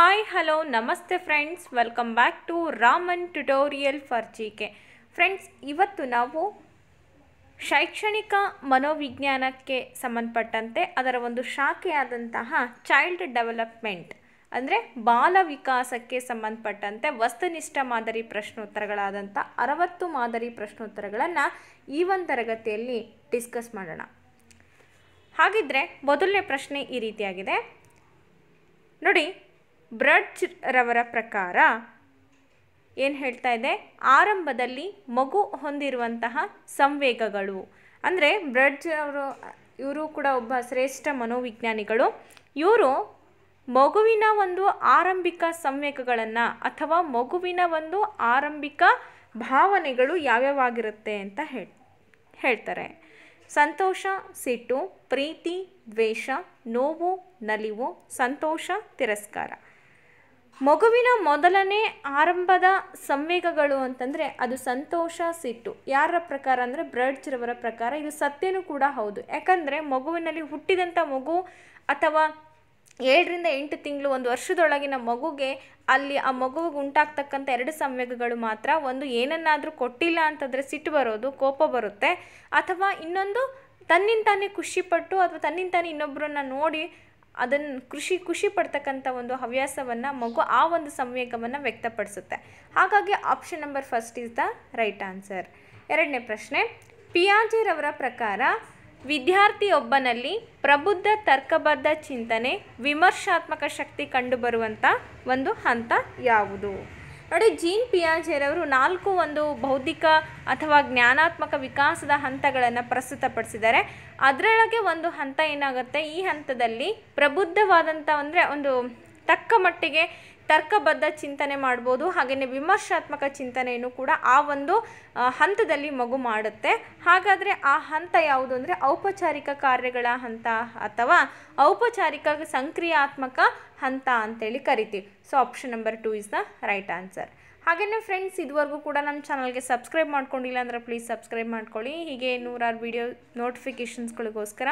hi hello ನಮಸ್ತೆ friends welcome back to Raman tutorial for G K friends ಇವತ್ತು ನಾವು ಶೈಕ್ಷಣಿಕ ಮನೋವಿಜ್ಞಾನಕ್ಕೆ ಸಂಬಂಧಪಟ್ಟಂತೆ ಅದರ ಒಂದು ಶಾಖೆಯಾದಂತಹ ಚೈಲ್ಡ್ ಡೆವಲಪ್ಮೆಂಟ್ ಅಂದರೆ ಬಾಲ ವಿಕಾಸಕ್ಕೆ ಸಂಬಂಧಪಟ್ಟಂತೆ ವಸ್ತುನಿಷ್ಠ ಮಾದರಿ ಪ್ರಶ್ನೋತ್ತರಗಳಾದಂಥ ಅರವತ್ತು ಮಾದರಿ ಪ್ರಶ್ನೋತ್ತರಗಳನ್ನು ಈ ಒಂದು ತರಗತಿಯಲ್ಲಿ ಡಿಸ್ಕಸ್ ಮಾಡೋಣ ಹಾಗಿದ್ರೆ ಮೊದಲನೇ ಪ್ರಶ್ನೆ ಈ ರೀತಿಯಾಗಿದೆ ನೋಡಿ ಬ್ರಡ್ಜ್ ರವರ ಪ್ರಕಾರ ಏನು ಹೇಳ್ತಾ ಇದೆ ಆರಂಭದಲ್ಲಿ ಮಗು ಹೊಂದಿರುವಂತಹ ಸಂವೇಗಗಳು ಅಂದರೆ ಬ್ರಡ್ಜ್ ಅವರು ಇವರು ಕೂಡ ಒಬ್ಬ ಶ್ರೇಷ್ಠ ಮನೋವಿಜ್ಞಾನಿಗಳು ಇವರು ಮಗುವಿನ ಒಂದು ಆರಂಭಿಕ ಸಂವೇಗಗಳನ್ನು ಅಥವಾ ಮಗುವಿನ ಒಂದು ಆರಂಭಿಕ ಭಾವನೆಗಳು ಯಾವ್ಯಾವಾಗಿರುತ್ತೆ ಅಂತ ಹೇಳ್ತಾರೆ ಸಂತೋಷ ಸಿಟ್ಟು ಪ್ರೀತಿ ದ್ವೇಷ ನೋವು ನಲಿವು ಸಂತೋಷ ತಿರಸ್ಕಾರ ಮಗುವಿನ ಮೊದಲನೇ ಆರಂಭದ ಸಂವೇಗಗಳು ಅಂತಂದರೆ ಅದು ಸಂತೋಷ ಸಿಟ್ಟು ಯಾರ ಪ್ರಕಾರ ಅಂದರೆ ಬ್ರಡ್ಜ್ರವರ ಪ್ರಕಾರ ಇದು ಸತ್ಯನೂ ಕೂಡ ಹೌದು ಯಾಕಂದರೆ ಮಗುವಿನಲ್ಲಿ ಹುಟ್ಟಿದಂಥ ಮಗು ಅಥವಾ ಏಳರಿಂದ ಎಂಟು ತಿಂಗಳು ಒಂದು ವರ್ಷದೊಳಗಿನ ಮಗುಗೆ ಅಲ್ಲಿ ಆ ಮಗುವಿಗೆ ಉಂಟಾಗ್ತಕ್ಕಂಥ ಎರಡು ಸಂವೇಗಗಳು ಮಾತ್ರ ಒಂದು ಏನನ್ನಾದರೂ ಕೊಟ್ಟಿಲ್ಲ ಅಂತಂದರೆ ಸಿಟ್ಟು ಬರೋದು ಕೋಪ ಬರುತ್ತೆ ಅಥವಾ ಇನ್ನೊಂದು ತಾನೇ ಖುಷಿಪಟ್ಟು ಅಥವಾ ತಾನೇ ಇನ್ನೊಬ್ಬರನ್ನ ನೋಡಿ ಅದನ್ನು ಖುಷಿ ಖುಷಿ ಪಡ್ತಕ್ಕಂಥ ಒಂದು ಹವ್ಯಾಸವನ್ನು ಮಗು ಆ ಒಂದು ಸಂವೇಗವನ್ನು ವ್ಯಕ್ತಪಡಿಸುತ್ತೆ ಹಾಗಾಗಿ option number first is the right answer ಎರಡನೇ ಪ್ರಶ್ನೆ ಪಿಯಾಜೆರವರ ಪ್ರಕಾರ ವಿದ್ಯಾರ್ಥಿಯೊಬ್ಬನಲ್ಲಿ ಪ್ರಬುದ್ಧ ತರ್ಕಬದ್ಧ ಚಿಂತನೆ ವಿಮರ್ಶಾತ್ಮಕ ಶಕ್ತಿ ಕಂಡುಬರುವಂಥ ಒಂದು ಹಂತ ಯಾವುದು ನೋಡಿ ಜೀನ್ ಪಿಯಾಜೆರವರು ನಾಲ್ಕು ಒಂದು ಬೌದ್ಧಿಕ ಅಥವಾ ಜ್ಞಾನಾತ್ಮಕ ವಿಕಾಸದ ಹಂತಗಳನ್ನು ಪ್ರಸ್ತುತಪಡಿಸಿದ್ದಾರೆ ಅದರೊಳಗೆ ಒಂದು ಹಂತ ಏನಾಗುತ್ತೆ ಈ ಹಂತದಲ್ಲಿ ಪ್ರಬುದ್ಧವಾದಂಥ ಅಂದರೆ ಒಂದು ತಕ್ಕ ಮಟ್ಟಿಗೆ ತರ್ಕಬದ್ಧ ಚಿಂತನೆ ಮಾಡ್ಬೋದು ಹಾಗೆಯೇ ವಿಮರ್ಶಾತ್ಮಕ ಚಿಂತನೆಯನ್ನು ಕೂಡ ಆ ಒಂದು ಹಂತದಲ್ಲಿ ಮಗು ಮಾಡುತ್ತೆ ಹಾಗಾದರೆ ಆ ಹಂತ ಯಾವುದು ಅಂದರೆ ಔಪಚಾರಿಕ ಕಾರ್ಯಗಳ ಹಂತ ಅಥವಾ ಔಪಚಾರಿಕ ಸಂಕ್ರಿಯಾತ್ಮಕ ಹಂತ ಅಂತೇಳಿ ಕರಿತೀವಿ so option number two is the right answer ಹಾಗೆಯೇ ಫ್ರೆಂಡ್ಸ್ ಇದುವರೆಗೂ ಕೂಡ ನಮ್ಮ ಚಾನಲ್ಗೆ ಸಬ್ಸ್ಕ್ರೈಬ್ ಮಾಡ್ಕೊಂಡಿಲ್ಲ ಅಂದರೆ ಪ್ಲೀಸ್ ಸಬ್ಸ್ಕ್ರೈಬ್ ಮಾಡ್ಕೊಳ್ಳಿ ಹೀಗೆ ನೂರಾರು ವೀಡಿಯೋ ನೋಟಿಫಿಕೇಷನ್ಸ್ಗಳಿಗೋಸ್ಕರ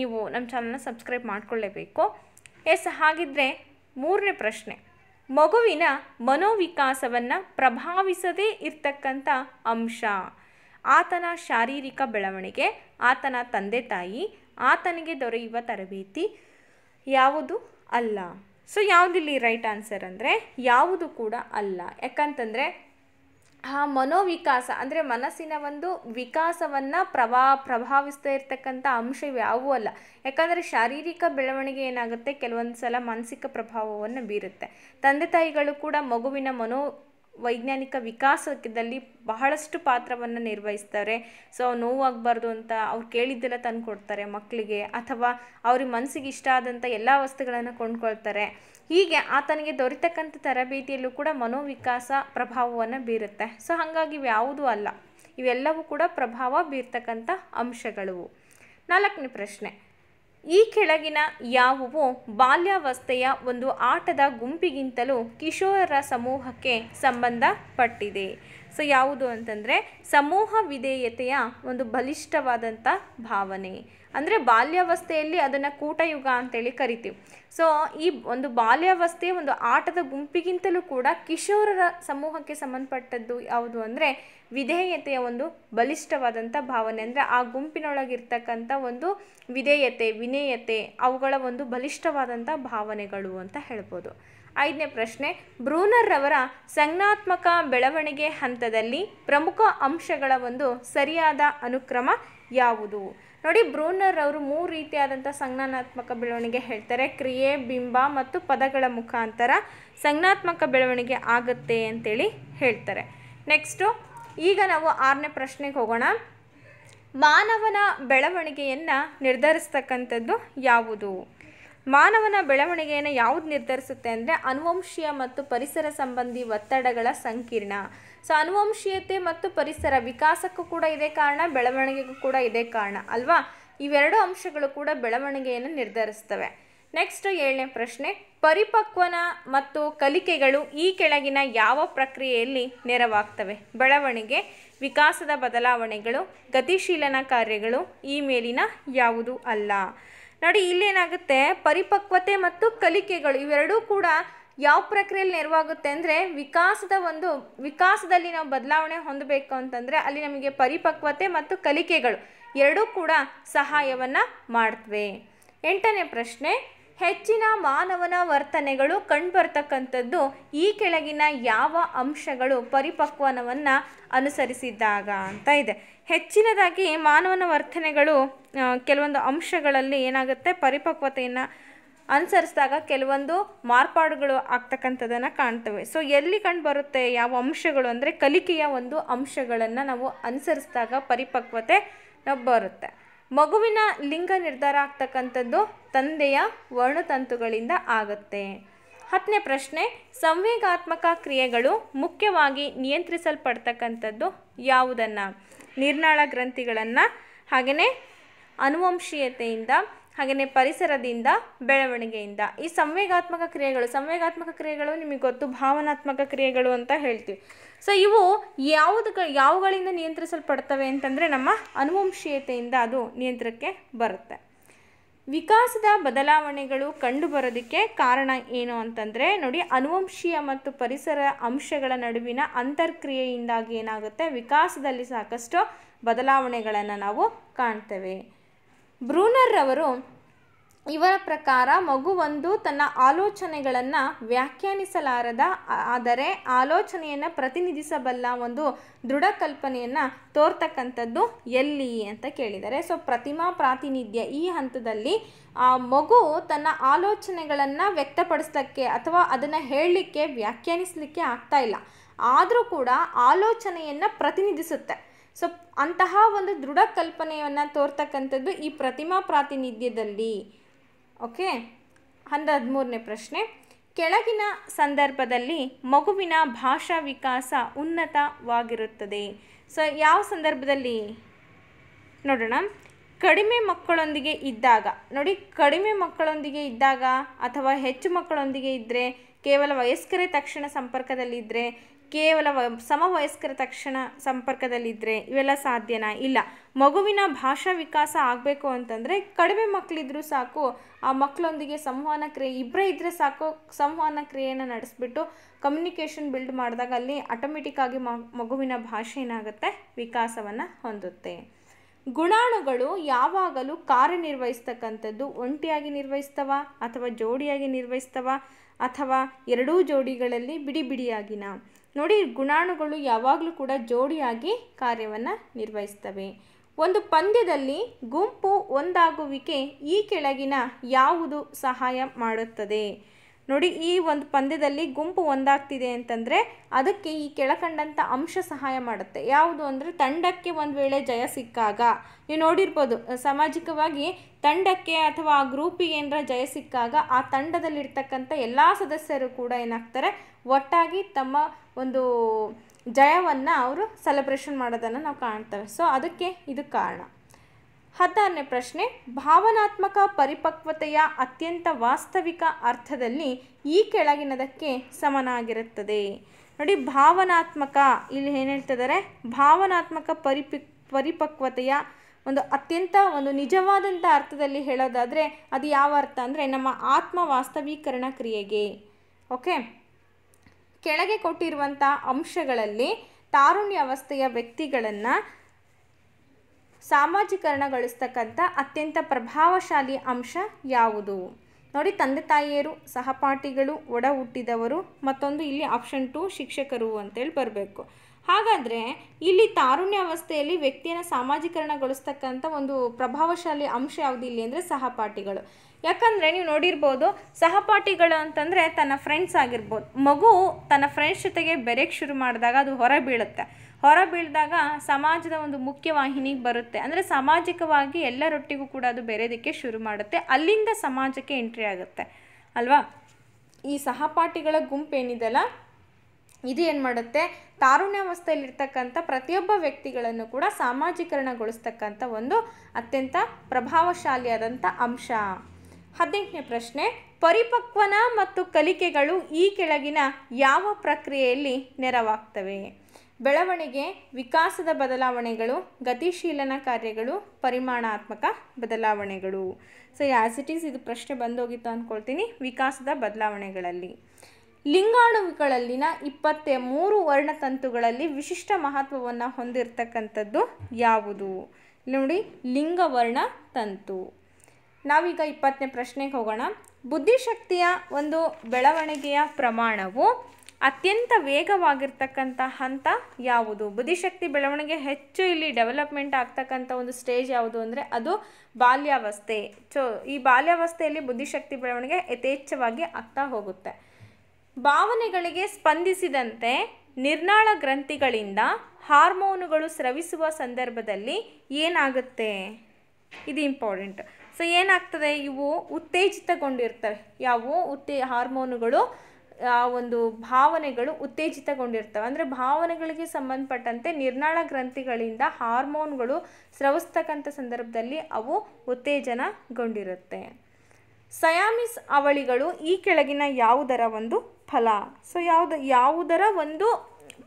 ನೀವು ನಮ್ಮ ಚಾನಲ್ನ ಸಬ್ಸ್ಕ್ರೈಬ್ ಮಾಡ್ಕೊಳ್ಳೇಬೇಕು ಎಸ್ ಹಾಗಿದ್ದರೆ ಮೂರನೇ ಪ್ರಶ್ನೆ ಮಗುವಿನ ಮನೋವಿಕಾಸವನ್ನು ಪ್ರಭಾವಿಸದೇ ಇರ್ತಕ್ಕಂಥ ಅಂಶ ಆತನ ಶಾರೀರಿಕ ಬೆಳವಣಿಗೆ ಆತನ ತಂದೆ ತಾಯಿ ಆತನಿಗೆ ದೊರೆಯುವ ತರಬೇತಿ ಯಾವುದು ಅಲ್ಲ ಸೊ ಯಾವುದಿಲ್ಲಿ ರೈಟ್ ಆನ್ಸರ್ ಅಂದರೆ ಯಾವುದು ಕೂಡ ಅಲ್ಲ ಯಾಕಂತಂದರೆ ಆ ಮನೋವಿಕಾಸ ಅಂದರೆ ಮನಸ್ಸಿನ ಒಂದು ವಿಕಾಸವನ್ನು ಪ್ರಭಾ ಪ್ರಭಾವಿಸ್ತಾ ಇರ್ತಕ್ಕಂಥ ಅಂಶ ಯಾವುವು ಅಲ್ಲ ಯಾಕಂದರೆ ಶಾರೀರಿಕ ಬೆಳವಣಿಗೆ ಏನಾಗುತ್ತೆ ಕೆಲವೊಂದು ಸಲ ಮಾನಸಿಕ ಪ್ರಭಾವವನ್ನು ಬೀರುತ್ತೆ ತಂದೆ ತಾಯಿಗಳು ಕೂಡ ಮಗುವಿನ ಮನೋ ವೈಜ್ಞಾನಿಕ ವಿಕಾಸದಲ್ಲಿ ಬಹಳಷ್ಟು ಪಾತ್ರವನ್ನು ನಿರ್ವಹಿಸ್ತಾರೆ ಸೊ ನೋವಾಗಬಾರ್ದು ಅಂತ ಅವ್ರು ಕೇಳಿದ್ದೆಲ್ಲ ತಂದು ಕೊಡ್ತಾರೆ ಮಕ್ಕಳಿಗೆ ಅಥವಾ ಅವ್ರಿಗೆ ಮನಸ್ಸಿಗೆ ಇಷ್ಟ ಆದಂಥ ಎಲ್ಲ ವಸ್ತುಗಳನ್ನು ಕೊಂಡ್ಕೊಳ್ತಾರೆ ಹೀಗೆ ಆತನಿಗೆ ದೊರೆತಕ್ಕಂಥ ತರಬೇತಿಯಲ್ಲೂ ಕೂಡ ಮನೋವಿಕಾಸ ಪ್ರಭಾವವನ್ನು ಬೀರುತ್ತೆ ಸೊ ಹಾಗಾಗಿ ಯಾವುದೂ ಅಲ್ಲ ಇವೆಲ್ಲವೂ ಕೂಡ ಪ್ರಭಾವ ಬೀರ್ತಕ್ಕಂಥ ಅಂಶಗಳು ನಾಲ್ಕನೇ ಪ್ರಶ್ನೆ ಈ ಕೆಳಗಿನ ಯಾವುವು ಬಾಲ್ಯಾವಸ್ಥೆಯ ಒಂದು ಆಟದ ಗುಂಪಿಗಿಂತಲೂ ಕಿಶೋರರ ಸಮೂಹಕ್ಕೆ ಸಂಬಂಧಪಟ್ಟಿದೆ ಸೊ ಯಾವುದು ಅಂತಂದರೆ ಸಮೂಹ ವಿಧೇಯತೆಯ ಒಂದು ಬಲಿಷ್ಠವಾದಂಥ ಭಾವನೆ ಅಂದರೆ ಬಾಲ್ಯಾವಸ್ಥೆಯಲ್ಲಿ ಅದನ್ನು ಕೂಟಯುಗ ಅಂತೇಳಿ ಕರಿತೀವಿ ಸೊ ಈ ಒಂದು ಬಾಲ್ಯಾವಸ್ಥೆ ಒಂದು ಆಟದ ಗುಂಪಿಗಿಂತಲೂ ಕೂಡ ಕಿಶೋರರ ಸಮೂಹಕ್ಕೆ ಸಂಬಂಧಪಟ್ಟದ್ದು ಯಾವುದು ಅಂದರೆ ವಿಧೇಯತೆಯ ಒಂದು ಬಲಿಷ್ಠವಾದಂಥ ಭಾವನೆ ಅಂದರೆ ಆ ಗುಂಪಿನೊಳಗಿರ್ತಕ್ಕಂಥ ಒಂದು ವಿಧೇಯತೆ ವಿನೇಯತೆ ಅವುಗಳ ಒಂದು ಬಲಿಷ್ಠವಾದಂಥ ಭಾವನೆಗಳು ಅಂತ ಹೇಳ್ಬೋದು ಐದನೇ ಪ್ರಶ್ನೆ ಬ್ರೂನರ್ರವರ ಸಂಜ್ಞಾತ್ಮಕ ಬೆಳವಣಿಗೆ ಹಂತದಲ್ಲಿ ಪ್ರಮುಖ ಅಂಶಗಳ ಒಂದು ಸರಿಯಾದ ಅನುಕ್ರಮ ಯಾವುದು ನೋಡಿ ಬ್ರೂನರ್ ಅವರು ಮೂರು ರೀತಿಯಾದಂಥ ಸಂಜ್ಞಾನಾತ್ಮಕ ಬೆಳವಣಿಗೆ ಹೇಳ್ತಾರೆ ಕ್ರಿಯೆ ಬಿಂಬ ಮತ್ತು ಪದಗಳ ಮುಖಾಂತರ ಸಂಜ್ಞಾತ್ಮಕ ಬೆಳವಣಿಗೆ ಆಗುತ್ತೆ ಅಂತೇಳಿ ಹೇಳ್ತಾರೆ ನೆಕ್ಸ್ಟು ಈಗ ನಾವು ಆರನೇ ಪ್ರಶ್ನೆಗೆ ಹೋಗೋಣ ಮಾನವನ ಬೆಳವಣಿಗೆಯನ್ನು ನಿರ್ಧರಿಸ್ತಕ್ಕಂಥದ್ದು ಯಾವುದು ಮಾನವನ ಬೆಳವಣಿಗೆಯನ್ನು ಯಾವುದು ನಿರ್ಧರಿಸುತ್ತೆ ಅಂದರೆ ಅನುವಂಶೀಯ ಮತ್ತು ಪರಿಸರ ಸಂಬಂಧಿ ಒತ್ತಡಗಳ ಸಂಕೀರ್ಣ ಸೊ ಅನುವಂಶೀಯತೆ ಮತ್ತು ಪರಿಸರ ವಿಕಾಸಕ್ಕೂ ಕೂಡ ಇದೇ ಕಾರಣ ಬೆಳವಣಿಗೆಗೂ ಕೂಡ ಇದೇ ಕಾರಣ ಅಲ್ವಾ ಇವೆರಡು ಅಂಶಗಳು ಕೂಡ ಬೆಳವಣಿಗೆಯನ್ನು ನಿರ್ಧರಿಸ್ತವೆ ನೆಕ್ಸ್ಟ್ ಏಳನೇ ಪ್ರಶ್ನೆ ಪರಿಪಕ್ವನ ಮತ್ತು ಕಲಿಕೆಗಳು ಈ ಕೆಳಗಿನ ಯಾವ ಪ್ರಕ್ರಿಯೆಯಲ್ಲಿ ನೆರವಾಗ್ತವೆ ಬೆಳವಣಿಗೆ ವಿಕಾಸದ ಬದಲಾವಣೆಗಳು ಗತಿಶೀಲನ ಕಾರ್ಯಗಳು ಈ ಮೇಲಿನ ಯಾವುದೂ ಅಲ್ಲ ನೋಡಿ ಇಲ್ಲೇನಾಗುತ್ತೆ ಪರಿಪಕ್ವತೆ ಮತ್ತು ಕಲಿಕೆಗಳು ಇವೆರಡೂ ಕೂಡ ಯಾವ ಪ್ರಕ್ರಿಯೆಯಲ್ಲಿ ನೆರವಾಗುತ್ತೆ ಅಂದರೆ ವಿಕಾಸದ ಒಂದು ವಿಕಾಸದಲ್ಲಿ ನಾವು ಬದಲಾವಣೆ ಹೊಂದಬೇಕು ಅಂತಂದರೆ ಅಲ್ಲಿ ನಮಗೆ ಪರಿಪಕ್ವತೆ ಮತ್ತು ಕಲಿಕೆಗಳು ಎರಡೂ ಕೂಡ ಸಹಾಯವನ್ನು ಮಾಡ್ತವೆ ಎಂಟನೇ ಪ್ರಶ್ನೆ ಹೆಚ್ಚಿನ ಮಾನವನ ವರ್ತನೆಗಳು ಕಂಡುಬರ್ತಕ್ಕಂಥದ್ದು ಈ ಕೆಳಗಿನ ಯಾವ ಅಂಶಗಳು ಪರಿಪಕ್ವನವನ್ನು ಅನುಸರಿಸಿದಾಗ ಅಂತ ಇದೆ ಹೆಚ್ಚಿನದಾಗಿ ಮಾನವನ ವರ್ತನೆಗಳು ಕೆಲವೊಂದು ಅಂಶಗಳಲ್ಲಿ ಏನಾಗುತ್ತೆ ಪರಿಪಕ್ವತೆಯನ್ನು ಅನುಸರಿಸಿದಾಗ ಕೆಲವೊಂದು ಮಾರ್ಪಾಡುಗಳು ಆಗ್ತಕ್ಕಂಥದ್ದನ್ನು ಕಾಣ್ತವೆ ಸೊ ಎಲ್ಲಿ ಕಂಡುಬರುತ್ತೆ ಯಾವ ಅಂಶಗಳು ಅಂದರೆ ಕಲಿಕೆಯ ಒಂದು ಅಂಶಗಳನ್ನು ನಾವು ಅನುಸರಿಸಿದಾಗ ಪರಿಪಕ್ವತೆ ಬರುತ್ತೆ ಮಗುವಿನ ಲಿಂಗ ನಿರ್ಧಾರ ಆಗ್ತಕ್ಕಂಥದ್ದು ತಂದೆಯ ವರ್ಣತಂತುಗಳಿಂದ ಆಗುತ್ತೆ ಹತ್ತನೇ ಪ್ರಶ್ನೆ ಸಂವೇಗಾತ್ಮಕ ಕ್ರಿಯೆಗಳು ಮುಖ್ಯವಾಗಿ ನಿಯಂತ್ರಿಸಲ್ಪಡ್ತಕ್ಕಂಥದ್ದು ಯಾವುದನ್ನು ನಿರ್ನಾಳ ಗ್ರಂಥಿಗಳನ್ನು ಹಾಗೆಯೇ ಅನುವಂಶೀಯತೆಯಿಂದ ಹಾಗೆಯೇ ಪರಿಸರದಿಂದ ಬೆಳವಣಿಗೆಯಿಂದ ಈ ಸಂವೇಗಾತ್ಮಕ ಕ್ರಿಯೆಗಳು ಸಂವೇಗಾತ್ಮಕ ಕ್ರಿಯೆಗಳು ನಿಮಗೆ ಗೊತ್ತು ಭಾವನಾತ್ಮಕ ಕ್ರಿಯೆಗಳು ಅಂತ ಹೇಳ್ತೀವಿ ಸೊ ಇವು ಯಾವುದು ಯಾವುಗಳಿಂದ ನಿಯಂತ್ರಿಸಲ್ಪಡ್ತವೆ ಅಂತಂದರೆ ನಮ್ಮ ಅನುವಂಶೀಯತೆಯಿಂದ ಅದು ನಿಯಂತ್ರಕ್ಕೆ ಬರುತ್ತೆ ವಿಕಾಸದ ಬದಲಾವಣೆಗಳು ಕಂಡುಬರೋದಕ್ಕೆ ಕಾರಣ ಏನು ಅಂತಂದರೆ ನೋಡಿ ಅನುವಂಶೀಯ ಮತ್ತು ಪರಿಸರ ಅಂಶಗಳ ನಡುವಿನ ಅಂತರ್ಕ್ರಿಯೆಯಿಂದಾಗಿ ಏನಾಗುತ್ತೆ ವಿಕಾಸದಲ್ಲಿ ಸಾಕಷ್ಟು ಬದಲಾವಣೆಗಳನ್ನು ನಾವು ಕಾಣ್ತೇವೆ ಬ್ರೂನರ್ ಅವರು ಇವರ ಪ್ರಕಾರ ಮಗುವೊಂದು ತನ್ನ ಆಲೋಚನೆಗಳನ್ನು ವ್ಯಾಖ್ಯಾನಿಸಲಾರದ ಆದರೆ ಆಲೋಚನೆಯನ್ನು ಪ್ರತಿನಿಧಿಸಬಲ್ಲ ಒಂದು ದೃಢ ಕಲ್ಪನೆಯನ್ನು ತೋರ್ತಕ್ಕಂಥದ್ದು ಎಲ್ಲಿ ಅಂತ ಕೇಳಿದ್ದಾರೆ ಸೊ ಪ್ರತಿಮಾ ಪ್ರಾತಿನಿಧ್ಯ ಈ ಹಂತದಲ್ಲಿ ಆ ಮಗು ತನ್ನ ಆಲೋಚನೆಗಳನ್ನು ವ್ಯಕ್ತಪಡಿಸ್ಲಿಕ್ಕೆ ಅಥವಾ ಅದನ್ನು ಹೇಳಲಿಕ್ಕೆ ವ್ಯಾಖ್ಯಾನಿಸಲಿಕ್ಕೆ ಆಗ್ತಾ ಇಲ್ಲ ಆದರೂ ಕೂಡ ಆಲೋಚನೆಯನ್ನು ಪ್ರತಿನಿಧಿಸುತ್ತೆ ಸೊ ಅಂತಹ ಒಂದು ದೃಢ ಕಲ್ಪನೆಯನ್ನು ತೋರ್ತಕ್ಕಂಥದ್ದು ಈ ಪ್ರತಿಮಾ ಪ್ರಾತಿನಿಧ್ಯದಲ್ಲಿ ಓಕೆ ಹಂದ ಪ್ರಶ್ನೆ ಕೆಳಗಿನ ಸಂದರ್ಭದಲ್ಲಿ ಮಗುವಿನ ಭಾಷಾ ವಿಕಾಸ ಉನ್ನತವಾಗಿರುತ್ತದೆ ಸೊ ಯಾವ ಸಂದರ್ಭದಲ್ಲಿ ನೋಡೋಣ ಕಡಿಮೆ ಮಕ್ಕಳೊಂದಿಗೆ ಇದ್ದಾಗ ನೋಡಿ ಕಡಿಮೆ ಮಕ್ಕಳೊಂದಿಗೆ ಇದ್ದಾಗ ಅಥವಾ ಹೆಚ್ಚು ಮಕ್ಕಳೊಂದಿಗೆ ಇದ್ದರೆ ಕೇವಲ ವಯಸ್ಕರೇ ತಕ್ಷಣ ಸಂಪರ್ಕದಲ್ಲಿದ್ದರೆ ಕೇವಲ ಸಮವಯಸ್ಕರ ತಕ್ಷಣ ಸಂಪರ್ಕದಲ್ಲಿದ್ದರೆ ಇವೆಲ್ಲ ಸಾಧ್ಯನಾ ಇಲ್ಲ ಮಗುವಿನ ಭಾಷಾ ವಿಕಾಸ ಆಗಬೇಕು ಅಂತಂದರೆ ಕಡಿಮೆ ಮಕ್ಕಳಿದ್ರೂ ಸಾಕು ಆ ಮಕ್ಕಳೊಂದಿಗೆ ಸಂವಹನ ಕ್ರಿಯೆ ಇಬ್ಬರೇ ಇದ್ದರೆ ಸಾಕು ಸಂವಹನ ಕ್ರಿಯೆಯನ್ನು ನಡೆಸಿಬಿಟ್ಟು ಕಮ್ಯುನಿಕೇಷನ್ ಬಿಲ್ಡ್ ಮಾಡಿದಾಗ ಅಲ್ಲಿ ಆಟೋಮೆಟಿಕ್ಕಾಗಿ ಮಗುವಿನ ಭಾಷೆ ಏನಾಗುತ್ತೆ ವಿಕಾಸವನ್ನು ಹೊಂದುತ್ತೆ ಗುಣಾಣುಗಳು ಯಾವಾಗಲೂ ಕಾರ್ಯನಿರ್ವಹಿಸ್ತಕ್ಕಂಥದ್ದು ಒಂಟಿಯಾಗಿ ನಿರ್ವಹಿಸ್ತವ ಅಥವಾ ಜೋಡಿಯಾಗಿ ನಿರ್ವಹಿಸ್ತವ ಅಥವಾ ಎರಡೂ ಜೋಡಿಗಳಲ್ಲಿ ಬಿಡಿ ಬಿಡಿಯಾಗಿನ ನೋಡಿ ಗುಣಾಣುಗಳು ಯಾವಾಗಲೂ ಕೂಡ ಜೋಡಿಯಾಗಿ ಕಾರ್ಯವನ್ನು ನಿರ್ವಹಿಸ್ತವೆ ಒಂದು ಪಂದ್ಯದಲ್ಲಿ ಗುಂಪು ಒಂದಾಗುವಿಕೆ ಈ ಕೆಳಗಿನ ಯಾವುದು ಸಹಾಯ ಮಾಡುತ್ತದೆ ನೋಡಿ ಈ ಒಂದು ಪಂದ್ಯದಲ್ಲಿ ಗುಂಪು ಒಂದಾಗ್ತಿದೆ ಅಂತಂದರೆ ಅದಕ್ಕೆ ಈ ಕೆಳಕಂಡಂಥ ಅಂಶ ಸಹಾಯ ಮಾಡುತ್ತೆ ಯಾವುದು ಅಂದರೆ ತಂಡಕ್ಕೆ ಒಂದು ವೇಳೆ ಜಯ ಸಿಕ್ಕಾಗ ನೀವು ನೋಡಿರ್ಬೋದು ಸಾಮಾಜಿಕವಾಗಿ ತಂಡಕ್ಕೆ ಅಥವಾ ಆ ಗ್ರೂಪಿಗೆ ಏನರ ಜಯ ಸಿಕ್ಕಾಗ ಆ ತಂಡದಲ್ಲಿರ್ತಕ್ಕಂಥ ಎಲ್ಲ ಸದಸ್ಯರು ಕೂಡ ಏನಾಗ್ತಾರೆ ಒಟ್ಟಾಗಿ ತಮ್ಮ ಒಂದು ಜಯವನ್ನು ಅವರು ಸೆಲೆಬ್ರೇಷನ್ ಮಾಡೋದನ್ನು ನಾವು ಕಾಣ್ತೇವೆ ಸೊ ಅದಕ್ಕೆ ಇದು ಕಾರಣ ಹದಿನಾರನೇ ಪ್ರಶ್ನೆ ಭಾವನಾತ್ಮಕ ಪರಿಪಕ್ವತೆಯ ಅತ್ಯಂತ ವಾಸ್ತವಿಕ ಅರ್ಥದಲ್ಲಿ ಈ ಕೆಳಗಿನದಕ್ಕೆ ಸಮನಾಗಿರುತ್ತದೆ ನೋಡಿ ಭಾವನಾತ್ಮಕ ಇಲ್ಲಿ ಏನು ಹೇಳ್ತಿದ್ದಾರೆ ಭಾವನಾತ್ಮಕ ಪರಿಪಿ ಪರಿಪಕ್ವತೆಯ ಒಂದು ಅತ್ಯಂತ ಒಂದು ನಿಜವಾದಂಥ ಅರ್ಥದಲ್ಲಿ ಹೇಳೋದಾದರೆ ಅದು ಯಾವ ಅರ್ಥ ಅಂದರೆ ನಮ್ಮ ಆತ್ಮ ವಾಸ್ತವೀಕರಣ ಕ್ರಿಯೆಗೆ ಓಕೆ ಕೆಳಗೆ ಕೊಟ್ಟಿರುವಂಥ ಅಂಶಗಳಲ್ಲಿ ತಾರುಣ್ಯ ಅವಸ್ಥೆಯ ವ್ಯಕ್ತಿಗಳನ್ನು ಸಾಮಾಜೀಕರಣಗೊಳಿಸ್ತಕ್ಕಂಥ ಅತ್ಯಂತ ಪ್ರಭಾವಶಾಲಿ ಅಂಶ ಯಾವುದು ನೋಡಿ ತಂದೆ ತಾಯಿಯರು ಸಹಪಾಠಿಗಳು ಒಡ ಹುಟ್ಟಿದವರು ಮತ್ತೊಂದು ಇಲ್ಲಿ ಆಪ್ಷನ್ ಟು ಶಿಕ್ಷಕರು ಅಂತೇಳಿ ಬರಬೇಕು ಹಾಗಾದರೆ ಇಲ್ಲಿ ತಾರುಣ್ಯ ಅವಸ್ಥೆಯಲ್ಲಿ ವ್ಯಕ್ತಿಯನ್ನು ಸಾಮಾಜೀಕರಣಗೊಳಿಸ್ತಕ್ಕಂಥ ಒಂದು ಪ್ರಭಾವಶಾಲಿ ಅಂಶ ಯಾವುದು ಇಲ್ಲಿ ಅಂದರೆ ಸಹಪಾಠಿಗಳು ಯಾಕಂದರೆ ನೀವು ನೋಡಿರ್ಬೋದು ಸಹಪಾಠಿಗಳು ಅಂತಂದರೆ ತನ್ನ ಫ್ರೆಂಡ್ಸ್ ಆಗಿರ್ಬೋದು ಮಗು ತನ್ನ ಫ್ರೆಂಡ್ಸ್ ಜೊತೆಗೆ ಬೆರೆಯಕ್ಕೆ ಶುರು ಮಾಡಿದಾಗ ಅದು ಹೊರ ಬೀಳುತ್ತೆ ಹೊರ ಸಮಾಜದ ಒಂದು ಮುಖ್ಯವಾಹಿನಿಗೆ ಬರುತ್ತೆ ಅಂದರೆ ಸಾಮಾಜಿಕವಾಗಿ ಎಲ್ಲರೊಟ್ಟಿಗೂ ಕೂಡ ಅದು ಬೆರೆಯೋದಕ್ಕೆ ಶುರು ಮಾಡುತ್ತೆ ಅಲ್ಲಿಂದ ಸಮಾಜಕ್ಕೆ ಎಂಟ್ರಿ ಆಗುತ್ತೆ ಅಲ್ವಾ ಈ ಸಹಪಾಠಿಗಳ ಗುಂಪೇನಿದೆಯಲ್ಲ ಇದು ಏನು ಮಾಡುತ್ತೆ ತಾರುಣ್ಯಾವಸ್ಥೆಯಲ್ಲಿರ್ತಕ್ಕಂಥ ಪ್ರತಿಯೊಬ್ಬ ವ್ಯಕ್ತಿಗಳನ್ನು ಕೂಡ ಸಾಮಾಜೀಕರಣಗೊಳಿಸ್ತಕ್ಕಂಥ ಒಂದು ಅತ್ಯಂತ ಪ್ರಭಾವಶಾಲಿಯಾದಂಥ ಅಂಶ ಹದಿನೆಂಟನೇ ಪ್ರಶ್ನೆ ಪರಿಪಕ್ವನ ಮತ್ತು ಕಲಿಕೆಗಳು ಈ ಕೆಳಗಿನ ಯಾವ ಪ್ರಕ್ರಿಯೆಯಲ್ಲಿ ನೆರವಾಗ್ತವೆ ಬೆಳವಣಿಗೆ ವಿಕಾಸದ ಬದಲಾವಣೆಗಳು ಗತಿಶೀಲನ ಕಾರ್ಯಗಳು ಪರಿಮಾಣಾತ್ಮಕ ಬದಲಾವಣೆಗಳು ಸೊ ಆ್ಯಸ್ ಇಟ್ ಈಸ್ ಇದು ಪ್ರಶ್ನೆ ಬಂದೋಗಿತ್ತು ಅಂದ್ಕೊಳ್ತೀನಿ ವಿಕಾಸದ ಬದಲಾವಣೆಗಳಲ್ಲಿ ಲಿಂಗಾಣುಗಳಲ್ಲಿನ ಇಪ್ಪತ್ತೆ ಮೂರು ವರ್ಣತಂತುಗಳಲ್ಲಿ ವಿಶಿಷ್ಟ ಮಹತ್ವವನ್ನು ಹೊಂದಿರತಕ್ಕಂಥದ್ದು ಯಾವುದು ನೋಡಿ ಲಿಂಗವರ್ಣ ತಂತು ನಾವೀಗ ಇಪ್ಪತ್ತನೇ ಪ್ರಶ್ನೆಗೆ ಹೋಗೋಣ ಬುದ್ಧಿಶಕ್ತಿಯ ಒಂದು ಬೆಳವಣಿಗೆಯ ಪ್ರಮಾಣವು ಅತ್ಯಂತ ವೇಗವಾಗಿರ್ತಕ್ಕಂಥ ಹಂತ ಯಾವುದು ಬುದ್ಧಿಶಕ್ತಿ ಬೆಳವಣಿಗೆ ಹೆಚ್ಚು ಇಲ್ಲಿ ಡೆವಲಪ್ಮೆಂಟ್ ಆಗ್ತಕ್ಕಂಥ ಒಂದು ಸ್ಟೇಜ್ ಯಾವುದು ಅಂದರೆ ಅದು ಬಾಲ್ಯಾವಸ್ಥೆ ಚೊ ಈ ಬಾಲ್ಯಾವಸ್ಥೆಯಲ್ಲಿ ಬುದ್ಧಿಶಕ್ತಿ ಬೆಳವಣಿಗೆ ಯಥೇಚ್ಛವಾಗಿ ಆಗ್ತಾ ಹೋಗುತ್ತೆ ಭಾವನೆಗಳಿಗೆ ಸ್ಪಂದಿಸಿದಂತೆ ನಿರ್ನಾಳ ಗ್ರಂಥಿಗಳಿಂದ ಹಾರ್ಮೋನುಗಳು ಸ್ರವಿಸುವ ಸಂದರ್ಭದಲ್ಲಿ ಏನಾಗುತ್ತೆ ಇದು ಇಂಪಾರ್ಟೆಂಟ್ ಸೊ ಏನಾಗ್ತದೆ ಇವು ಉತ್ತೇಜಿತಗೊಂಡಿರ್ತವೆ ಯಾವುವು ಉತ್ತೇ ಹಾರ್ಮೋನುಗಳು ಆ ಒಂದು ಭಾವನೆಗಳು ಉತ್ತೇಜಿತಗೊಂಡಿರ್ತವೆ ಅಂದರೆ ಭಾವನೆಗಳಿಗೆ ಸಂಬಂಧಪಟ್ಟಂತೆ ನಿರ್ನಾಳ ಗ್ರಂಥಿಗಳಿಂದ ಹಾರ್ಮೋನ್ಗಳು ಸ್ರವಿಸ್ತಕ್ಕಂಥ ಸಂದರ್ಭದಲ್ಲಿ ಅವು ಉತ್ತೇಜನಗೊಂಡಿರುತ್ತೆ ಸಯಾಮಿಸ್ ಅವಳಿಗಳು ಈ ಕೆಳಗಿನ ಯಾವುದರ ಒಂದು ಫಲ ಸೊ ಯಾವುದ ಯಾವುದರ ಒಂದು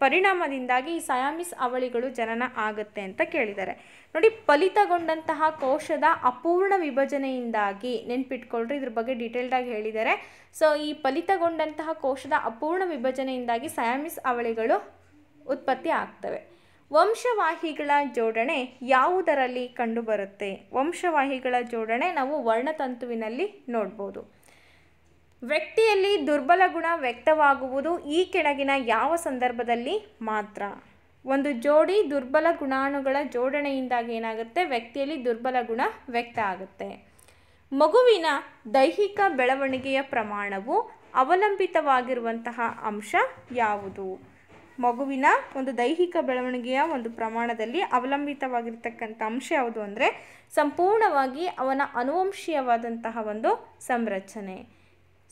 ಪರಿಣಾಮದಿಂದಾಗಿ ಈ ಸಯಾಮಿಸ್ ಅವಳಿಗಳು ಜನನ ಆಗುತ್ತೆ ಅಂತ ಕೇಳಿದ್ದಾರೆ ನೋಡಿ ಫಲಿತಗೊಂಡಂತಹ ಕೋಶದ ಅಪೂರ್ಣ ವಿಭಜನೆಯಿಂದಾಗಿ ನೆನ್ಪಿಟ್ಕೊಳ್ರಿ ಇದ್ರ ಬಗ್ಗೆ ಡೀಟೇಲ್ಡಾಗಿ ಹೇಳಿದ್ದಾರೆ ಸೊ ಈ ಫಲಿತಗೊಂಡಂತಹ ಕೋಶದ ಅಪೂರ್ಣ ವಿಭಜನೆಯಿಂದಾಗಿ ಸಯಾಮಿಸ್ ಅವಳಿಗಳು ಉತ್ಪತ್ತಿ ಆಗ್ತವೆ ವಂಶವಾಹಿಗಳ ಜೋಡಣೆ ಯಾವುದರಲ್ಲಿ ಕಂಡುಬರುತ್ತೆ ವಂಶವಾಹಿಗಳ ಜೋಡಣೆ ನಾವು ವರ್ಣತಂತುವಿನಲ್ಲಿ ನೋಡ್ಬೋದು ವ್ಯಕ್ತಿಯಲ್ಲಿ ದುರ್ಬಲ ಗುಣ ವ್ಯಕ್ತವಾಗುವುದು ಈ ಕೆಳಗಿನ ಯಾವ ಸಂದರ್ಭದಲ್ಲಿ ಮಾತ್ರ ಒಂದು ಜೋಡಿ ದುರ್ಬಲ ಗುಣಾಣುಗಳ ಜೋಡಣೆಯಿಂದಾಗಿ ಏನಾಗುತ್ತೆ ವ್ಯಕ್ತಿಯಲ್ಲಿ ದುರ್ಬಲ ಗುಣ ವ್ಯಕ್ತ ಆಗುತ್ತೆ ಮಗುವಿನ ದೈಹಿಕ ಬೆಳವಣಿಗೆಯ ಪ್ರಮಾಣವು ಅವಲಂಬಿತವಾಗಿರುವಂತಹ ಅಂಶ ಯಾವುದು ಮಗುವಿನ ಒಂದು ದೈಹಿಕ ಬೆಳವಣಿಗೆಯ ಒಂದು ಪ್ರಮಾಣದಲ್ಲಿ ಅವಲಂಬಿತವಾಗಿರ್ತಕ್ಕಂಥ ಅಂಶ ಯಾವುದು ಅಂದರೆ ಸಂಪೂರ್ಣವಾಗಿ ಅವನ ಅನುವಂಶೀಯವಾದಂತಹ ಒಂದು ಸಂರಚನೆ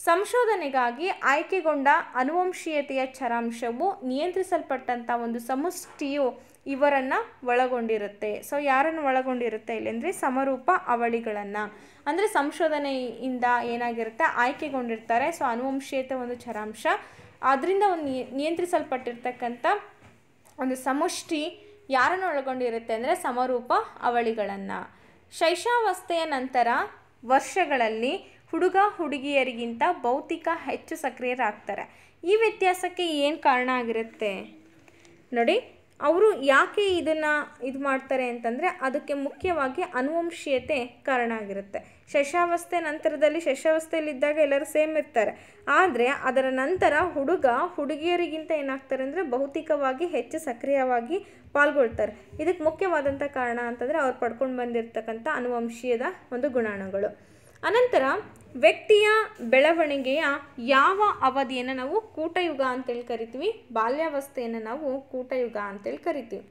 ಸಂಶೋಧನೆಗಾಗಿ ಆಯ್ಕೆಗೊಂಡ ಅನುವಂಶೀಯತೆಯ ಚರಾಂಶವು ನಿಯಂತ್ರಿಸಲ್ಪಟ್ಟಂಥ ಒಂದು ಸಮಷ್ಟಿಯು ಇವರನ್ನು ಒಳಗೊಂಡಿರುತ್ತೆ ಸೊ ಯಾರನ್ನು ಒಳಗೊಂಡಿರುತ್ತೆ ಇಲ್ಲೆಂದರೆ ಸಮರೂಪ ಅವಳಿಗಳನ್ನು ಅಂದರೆ ಸಂಶೋಧನೆಯಿಂದ ಏನಾಗಿರುತ್ತೆ ಆಯ್ಕೆಗೊಂಡಿರ್ತಾರೆ ಸೊ ಅನುವಂಶೀಯತೆ ಒಂದು ಚರಾಂಶ ಅದರಿಂದ ಒಂದು ನಿಯಂತ್ರಿಸಲ್ಪಟ್ಟಿರ್ತಕ್ಕಂಥ ಒಂದು ಸಮಷ್ಟಿ ಯಾರನ್ನು ಒಳಗೊಂಡಿರುತ್ತೆ ಅಂದರೆ ಸಮರೂಪ ಅವಳಿಗಳನ್ನು ಶೈಶಾವಸ್ಥೆಯ ನಂತರ ವರ್ಷಗಳಲ್ಲಿ ಹುಡುಗ ಹುಡುಗಿಯರಿಗಿಂತ ಭೌತಿಕ ಹೆಚ್ಚು ಸಕ್ರಿಯರಾಗ್ತಾರೆ ಈ ವ್ಯತ್ಯಾಸಕ್ಕೆ ಏನು ಕಾರಣ ಆಗಿರುತ್ತೆ ನೋಡಿ ಅವರು ಯಾಕೆ ಇದನ್ನು ಇದು ಮಾಡ್ತಾರೆ ಅಂತಂದರೆ ಅದಕ್ಕೆ ಮುಖ್ಯವಾಗಿ ಅನುವಂಶೀಯತೆ ಕಾರಣ ಆಗಿರುತ್ತೆ ಶಶಾವಸ್ಥೆ ನಂತರದಲ್ಲಿ ಶಶಾವಸ್ಥೆಯಲ್ಲಿದ್ದಾಗ ಎಲ್ಲರೂ ಸೇಮ್ ಇರ್ತಾರೆ ಆದರೆ ಅದರ ನಂತರ ಹುಡುಗ ಹುಡುಗಿಯರಿಗಿಂತ ಏನಾಗ್ತಾರೆ ಅಂದರೆ ಭೌತಿಕವಾಗಿ ಹೆಚ್ಚು ಸಕ್ರಿಯವಾಗಿ ಪಾಲ್ಗೊಳ್ತಾರೆ ಇದಕ್ಕೆ ಮುಖ್ಯವಾದಂಥ ಕಾರಣ ಅಂತಂದರೆ ಅವ್ರು ಪಡ್ಕೊಂಡು ಬಂದಿರತಕ್ಕಂಥ ಅನುವಂಶೀಯದ ಒಂದು ಗುಣಾಣಗಳು ಅನಂತರ ವ್ಯಕ್ತಿಯ ಬೆಳವಣಿಗೆಯ ಯಾವ ಅವಧಿಯನ್ನು ನಾವು ಕೂಟಯುಗ ಅಂತೇಳಿ ಕರಿತೀವಿ ಬಾಲ್ಯಾವಸ್ಥೆಯನ್ನು ನಾವು ಕೂಟಯುಗ ಅಂತೇಳಿ ಕರಿತೀವಿ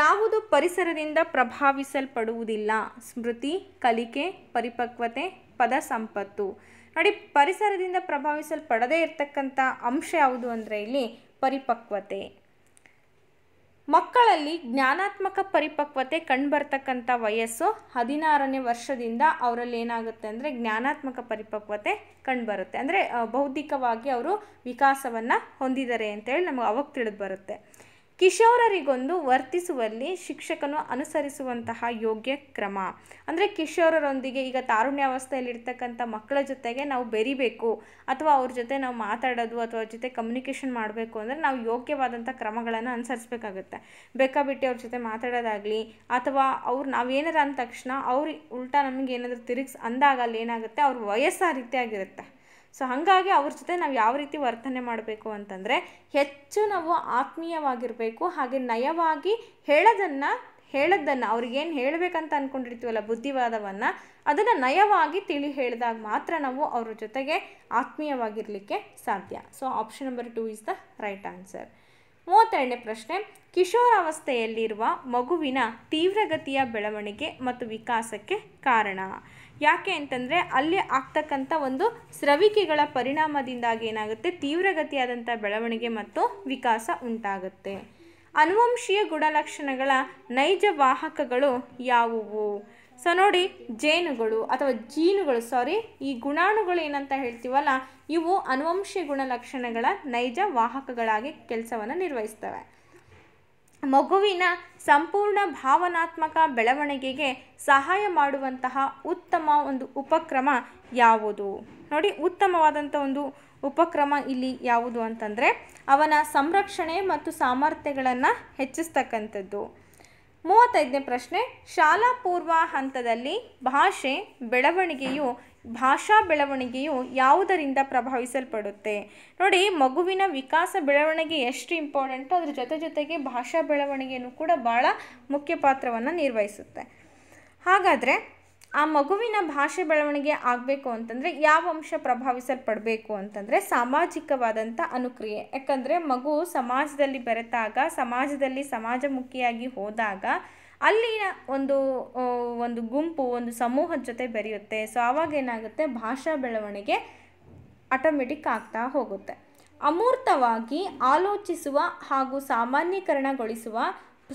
ಯಾವುದು ಪರಿಸರದಿಂದ ಪ್ರಭಾವಿಸಲ್ಪಡುವುದಿಲ್ಲ ಸ್ಮೃತಿ ಕಲಿಕೆ ಪರಿಪಕ್ವತೆ ಪದ ಸಂಪತ್ತು ನೋಡಿ ಪರಿಸರದಿಂದ ಪ್ರಭಾವಿಸಲ್ಪಡದೇ ಇರತಕ್ಕಂಥ ಅಂಶ ಯಾವುದು ಅಂದರೆ ಇಲ್ಲಿ ಪರಿಪಕ್ವತೆ ಮಕ್ಕಳಲ್ಲಿ ಜ್ಞಾನಾತ್ಮಕ ಪರಿಪಕ್ವತೆ ಕಂಡುಬರ್ತಕ್ಕಂಥ ವಯಸ್ಸು ಹದಿನಾರನೇ ವರ್ಷದಿಂದ ಅವರಲ್ಲಿ ಏನಾಗುತ್ತೆ ಅಂದರೆ ಜ್ಞಾನಾತ್ಮಕ ಪರಿಪಕ್ವತೆ ಕಂಡುಬರುತ್ತೆ ಅಂದರೆ ಬೌದ್ಧಿಕವಾಗಿ ಅವರು ವಿಕಾಸವನ್ನು ಹೊಂದಿದ್ದಾರೆ ಅಂತೇಳಿ ನಮಗೆ ಅವಾಗ ತಿಳಿದು ಬರುತ್ತೆ ಕಿಶೋರರಿಗೊಂದು ವರ್ತಿಸುವಲ್ಲಿ ಶಿಕ್ಷಕನು ಅನುಸರಿಸುವಂತಹ ಯೋಗ್ಯ ಕ್ರಮ ಅಂದರೆ ಕಿಶೋರರೊಂದಿಗೆ ಈಗ ತಾರುಣ್ಯಾವಸ್ಥೆಯಲ್ಲಿರ್ತಕ್ಕಂಥ ಮಕ್ಕಳ ಜೊತೆಗೆ ನಾವು ಬೆರಿಬೇಕು ಅಥವಾ ಅವ್ರ ಜೊತೆ ನಾವು ಮಾತಾಡೋದು ಅಥವಾ ಅವ್ರ ಜೊತೆ ಕಮ್ಯುನಿಕೇಷನ್ ಮಾಡಬೇಕು ಅಂದರೆ ನಾವು ಯೋಗ್ಯವಾದಂಥ ಕ್ರಮಗಳನ್ನು ಅನುಸರಿಸಬೇಕಾಗುತ್ತೆ ಬೇಕಾಬಿಟ್ಟು ಅವ್ರ ಜೊತೆ ಮಾತಾಡೋದಾಗಲಿ ಅಥವಾ ಅವ್ರು ನಾವೇನಾರ ಅಂದ ತಕ್ಷಣ ಅವ್ರು ಉಲ್ಟಾ ನಮಗೆ ಏನಾದರೂ ತಿರುಗಿಸ್ ಅಂದಾಗ ಅಲ್ಲಿ ಏನಾಗುತ್ತೆ ಅವ್ರ ವಯಸ್ಸು ಆ ರೀತಿಯಾಗಿರುತ್ತೆ ಸೊ ಹಾಗಾಗಿ ಅವ್ರ ಜೊತೆ ನಾವು ಯಾವ ರೀತಿ ವರ್ತನೆ ಮಾಡಬೇಕು ಅಂತಂದರೆ ಹೆಚ್ಚು ನಾವು ಆತ್ಮೀಯವಾಗಿರಬೇಕು ಹಾಗೆ ನಯವಾಗಿ ಹೇಳೋದನ್ನು ಹೇಳೋದನ್ನು ಅವ್ರಿಗೇನು ಹೇಳಬೇಕಂತ ಅಂದ್ಕೊಂಡಿರ್ತೀವಲ್ಲ ಬುದ್ಧಿವಾದವನ್ನು ಅದನ್ನು ನಯವಾಗಿ ತಿಳಿ ಹೇಳಿದಾಗ ಮಾತ್ರ ನಾವು ಅವ್ರ ಜೊತೆಗೆ ಆತ್ಮೀಯವಾಗಿರಲಿಕ್ಕೆ ಸಾಧ್ಯ so option number two is the right answer ಮೂವತ್ತೆರಡನೇ ಪ್ರಶ್ನೆ ಕಿಶೋರಾವಸ್ಥೆಯಲ್ಲಿರುವ ಮಗುವಿನ ತೀವ್ರಗತಿಯ ಬೆಳವಣಿಗೆ ಮತ್ತು ವಿಕಾಸಕ್ಕೆ ಕಾರಣ ಯಾಕೆ ಅಂತಂದರೆ ಅಲ್ಲಿ ಆಗ್ತಕ್ಕಂಥ ಒಂದು ಸ್ರವಿಕೆಗಳ ಪರಿಣಾಮದಿಂದಾಗಿ ಏನಾಗುತ್ತೆ ತೀವ್ರಗತಿಯಾದಂಥ ಬೆಳವಣಿಗೆ ಮತ್ತು ವಿಕಾಸ ಉಂಟಾಗುತ್ತೆ ಅನುವಂಶೀಯ ಗುಣಲಕ್ಷಣಗಳ ನೈಜ ವಾಹಕಗಳು ಯಾವುವು ಸೊ ನೋಡಿ ಜೇನುಗಳು ಅಥವಾ ಜೀನುಗಳು ಸಾರಿ ಈ ಗುಣಾಣುಗಳು ಏನಂತ ಹೇಳ್ತೀವಲ್ಲ ಇವು ಅನುವಂಶೀಯ ಗುಣಲಕ್ಷಣಗಳ ನೈಜ ವಾಹಕಗಳಾಗಿ ಕೆಲಸವನ್ನು ನಿರ್ವಹಿಸ್ತವೆ ಮಗುವಿನ ಸಂಪೂರ್ಣ ಭಾವನಾತ್ಮಕ ಬೆಳವಣಿಗೆಗೆ ಸಹಾಯ ಮಾಡುವಂತಹ ಉತ್ತಮ ಒಂದು ಉಪಕ್ರಮ ಯಾವುದು ನೋಡಿ ಉತ್ತಮವಾದಂಥ ಒಂದು ಉಪಕ್ರಮ ಇಲ್ಲಿ ಯಾವುದು ಅಂತಂದರೆ ಅವನ ಸಂರಕ್ಷಣೆ ಮತ್ತು ಸಾಮರ್ಥ್ಯಗಳನ್ನು ಹೆಚ್ಚಿಸ್ತಕ್ಕಂಥದ್ದು ಮೂವತ್ತೈದನೇ ಪ್ರಶ್ನೆ ಶಾಲಾ ಪೂರ್ವ ಹಂತದಲ್ಲಿ ಭಾಷೆ ಬೆಳವಣಿಗೆಯು ಭಾಷಾ ಬೆಳವಣಿಗೆಯು ಯಾವುದರಿಂದ ಪ್ರಭಾವಿಸಲ್ಪಡುತ್ತೆ ನೋಡಿ ಮಗುವಿನ ವಿಕಾಸ ಬೆಳವಣಿಗೆ ಎಷ್ಟು ಇಂಪಾರ್ಟೆಂಟು ಅದ್ರ ಜೊತೆ ಜೊತೆಗೆ ಭಾಷಾ ಬೆಳವಣಿಗೆಯನ್ನು ಕೂಡ ಭಾಳ ಮುಖ್ಯ ಪಾತ್ರವನ್ನು ನಿರ್ವಹಿಸುತ್ತೆ ಹಾಗಾದರೆ ಆ ಮಗುವಿನ ಭಾಷೆ ಬೆಳವಣಿಗೆ ಆಗಬೇಕು ಅಂತಂದರೆ ಯಾವ ಅಂಶ ಪ್ರಭಾವಿಸಲ್ಪಡಬೇಕು ಅಂತಂದರೆ ಸಾಮಾಜಿಕವಾದಂಥ ಅನುಕ್ರಿಯೆ ಯಾಕಂದರೆ ಮಗು ಸಮಾಜದಲ್ಲಿ ಬೆರೆತಾಗ ಸಮಾಜದಲ್ಲಿ ಸಮಾಜಮುಖಿಯಾಗಿ ಹೋದಾಗ ಅಲ್ಲಿನ ಒಂದು ಒಂದು ಗುಂಪು ಒಂದು ಸಮೂಹದ ಜೊತೆ ಬೆರೆಯುತ್ತೆ ಸೊ ಆವಾಗ ಏನಾಗುತ್ತೆ ಭಾಷಾ ಬೆಳವಣಿಗೆ ಆಟೋಮೆಟಿಕ್ ಆಗ್ತಾ ಹೋಗುತ್ತೆ ಅಮೂರ್ತವಾಗಿ ಆಲೋಚಿಸುವ ಹಾಗೂ ಸಾಮಾನ್ಯೀಕರಣಗೊಳಿಸುವ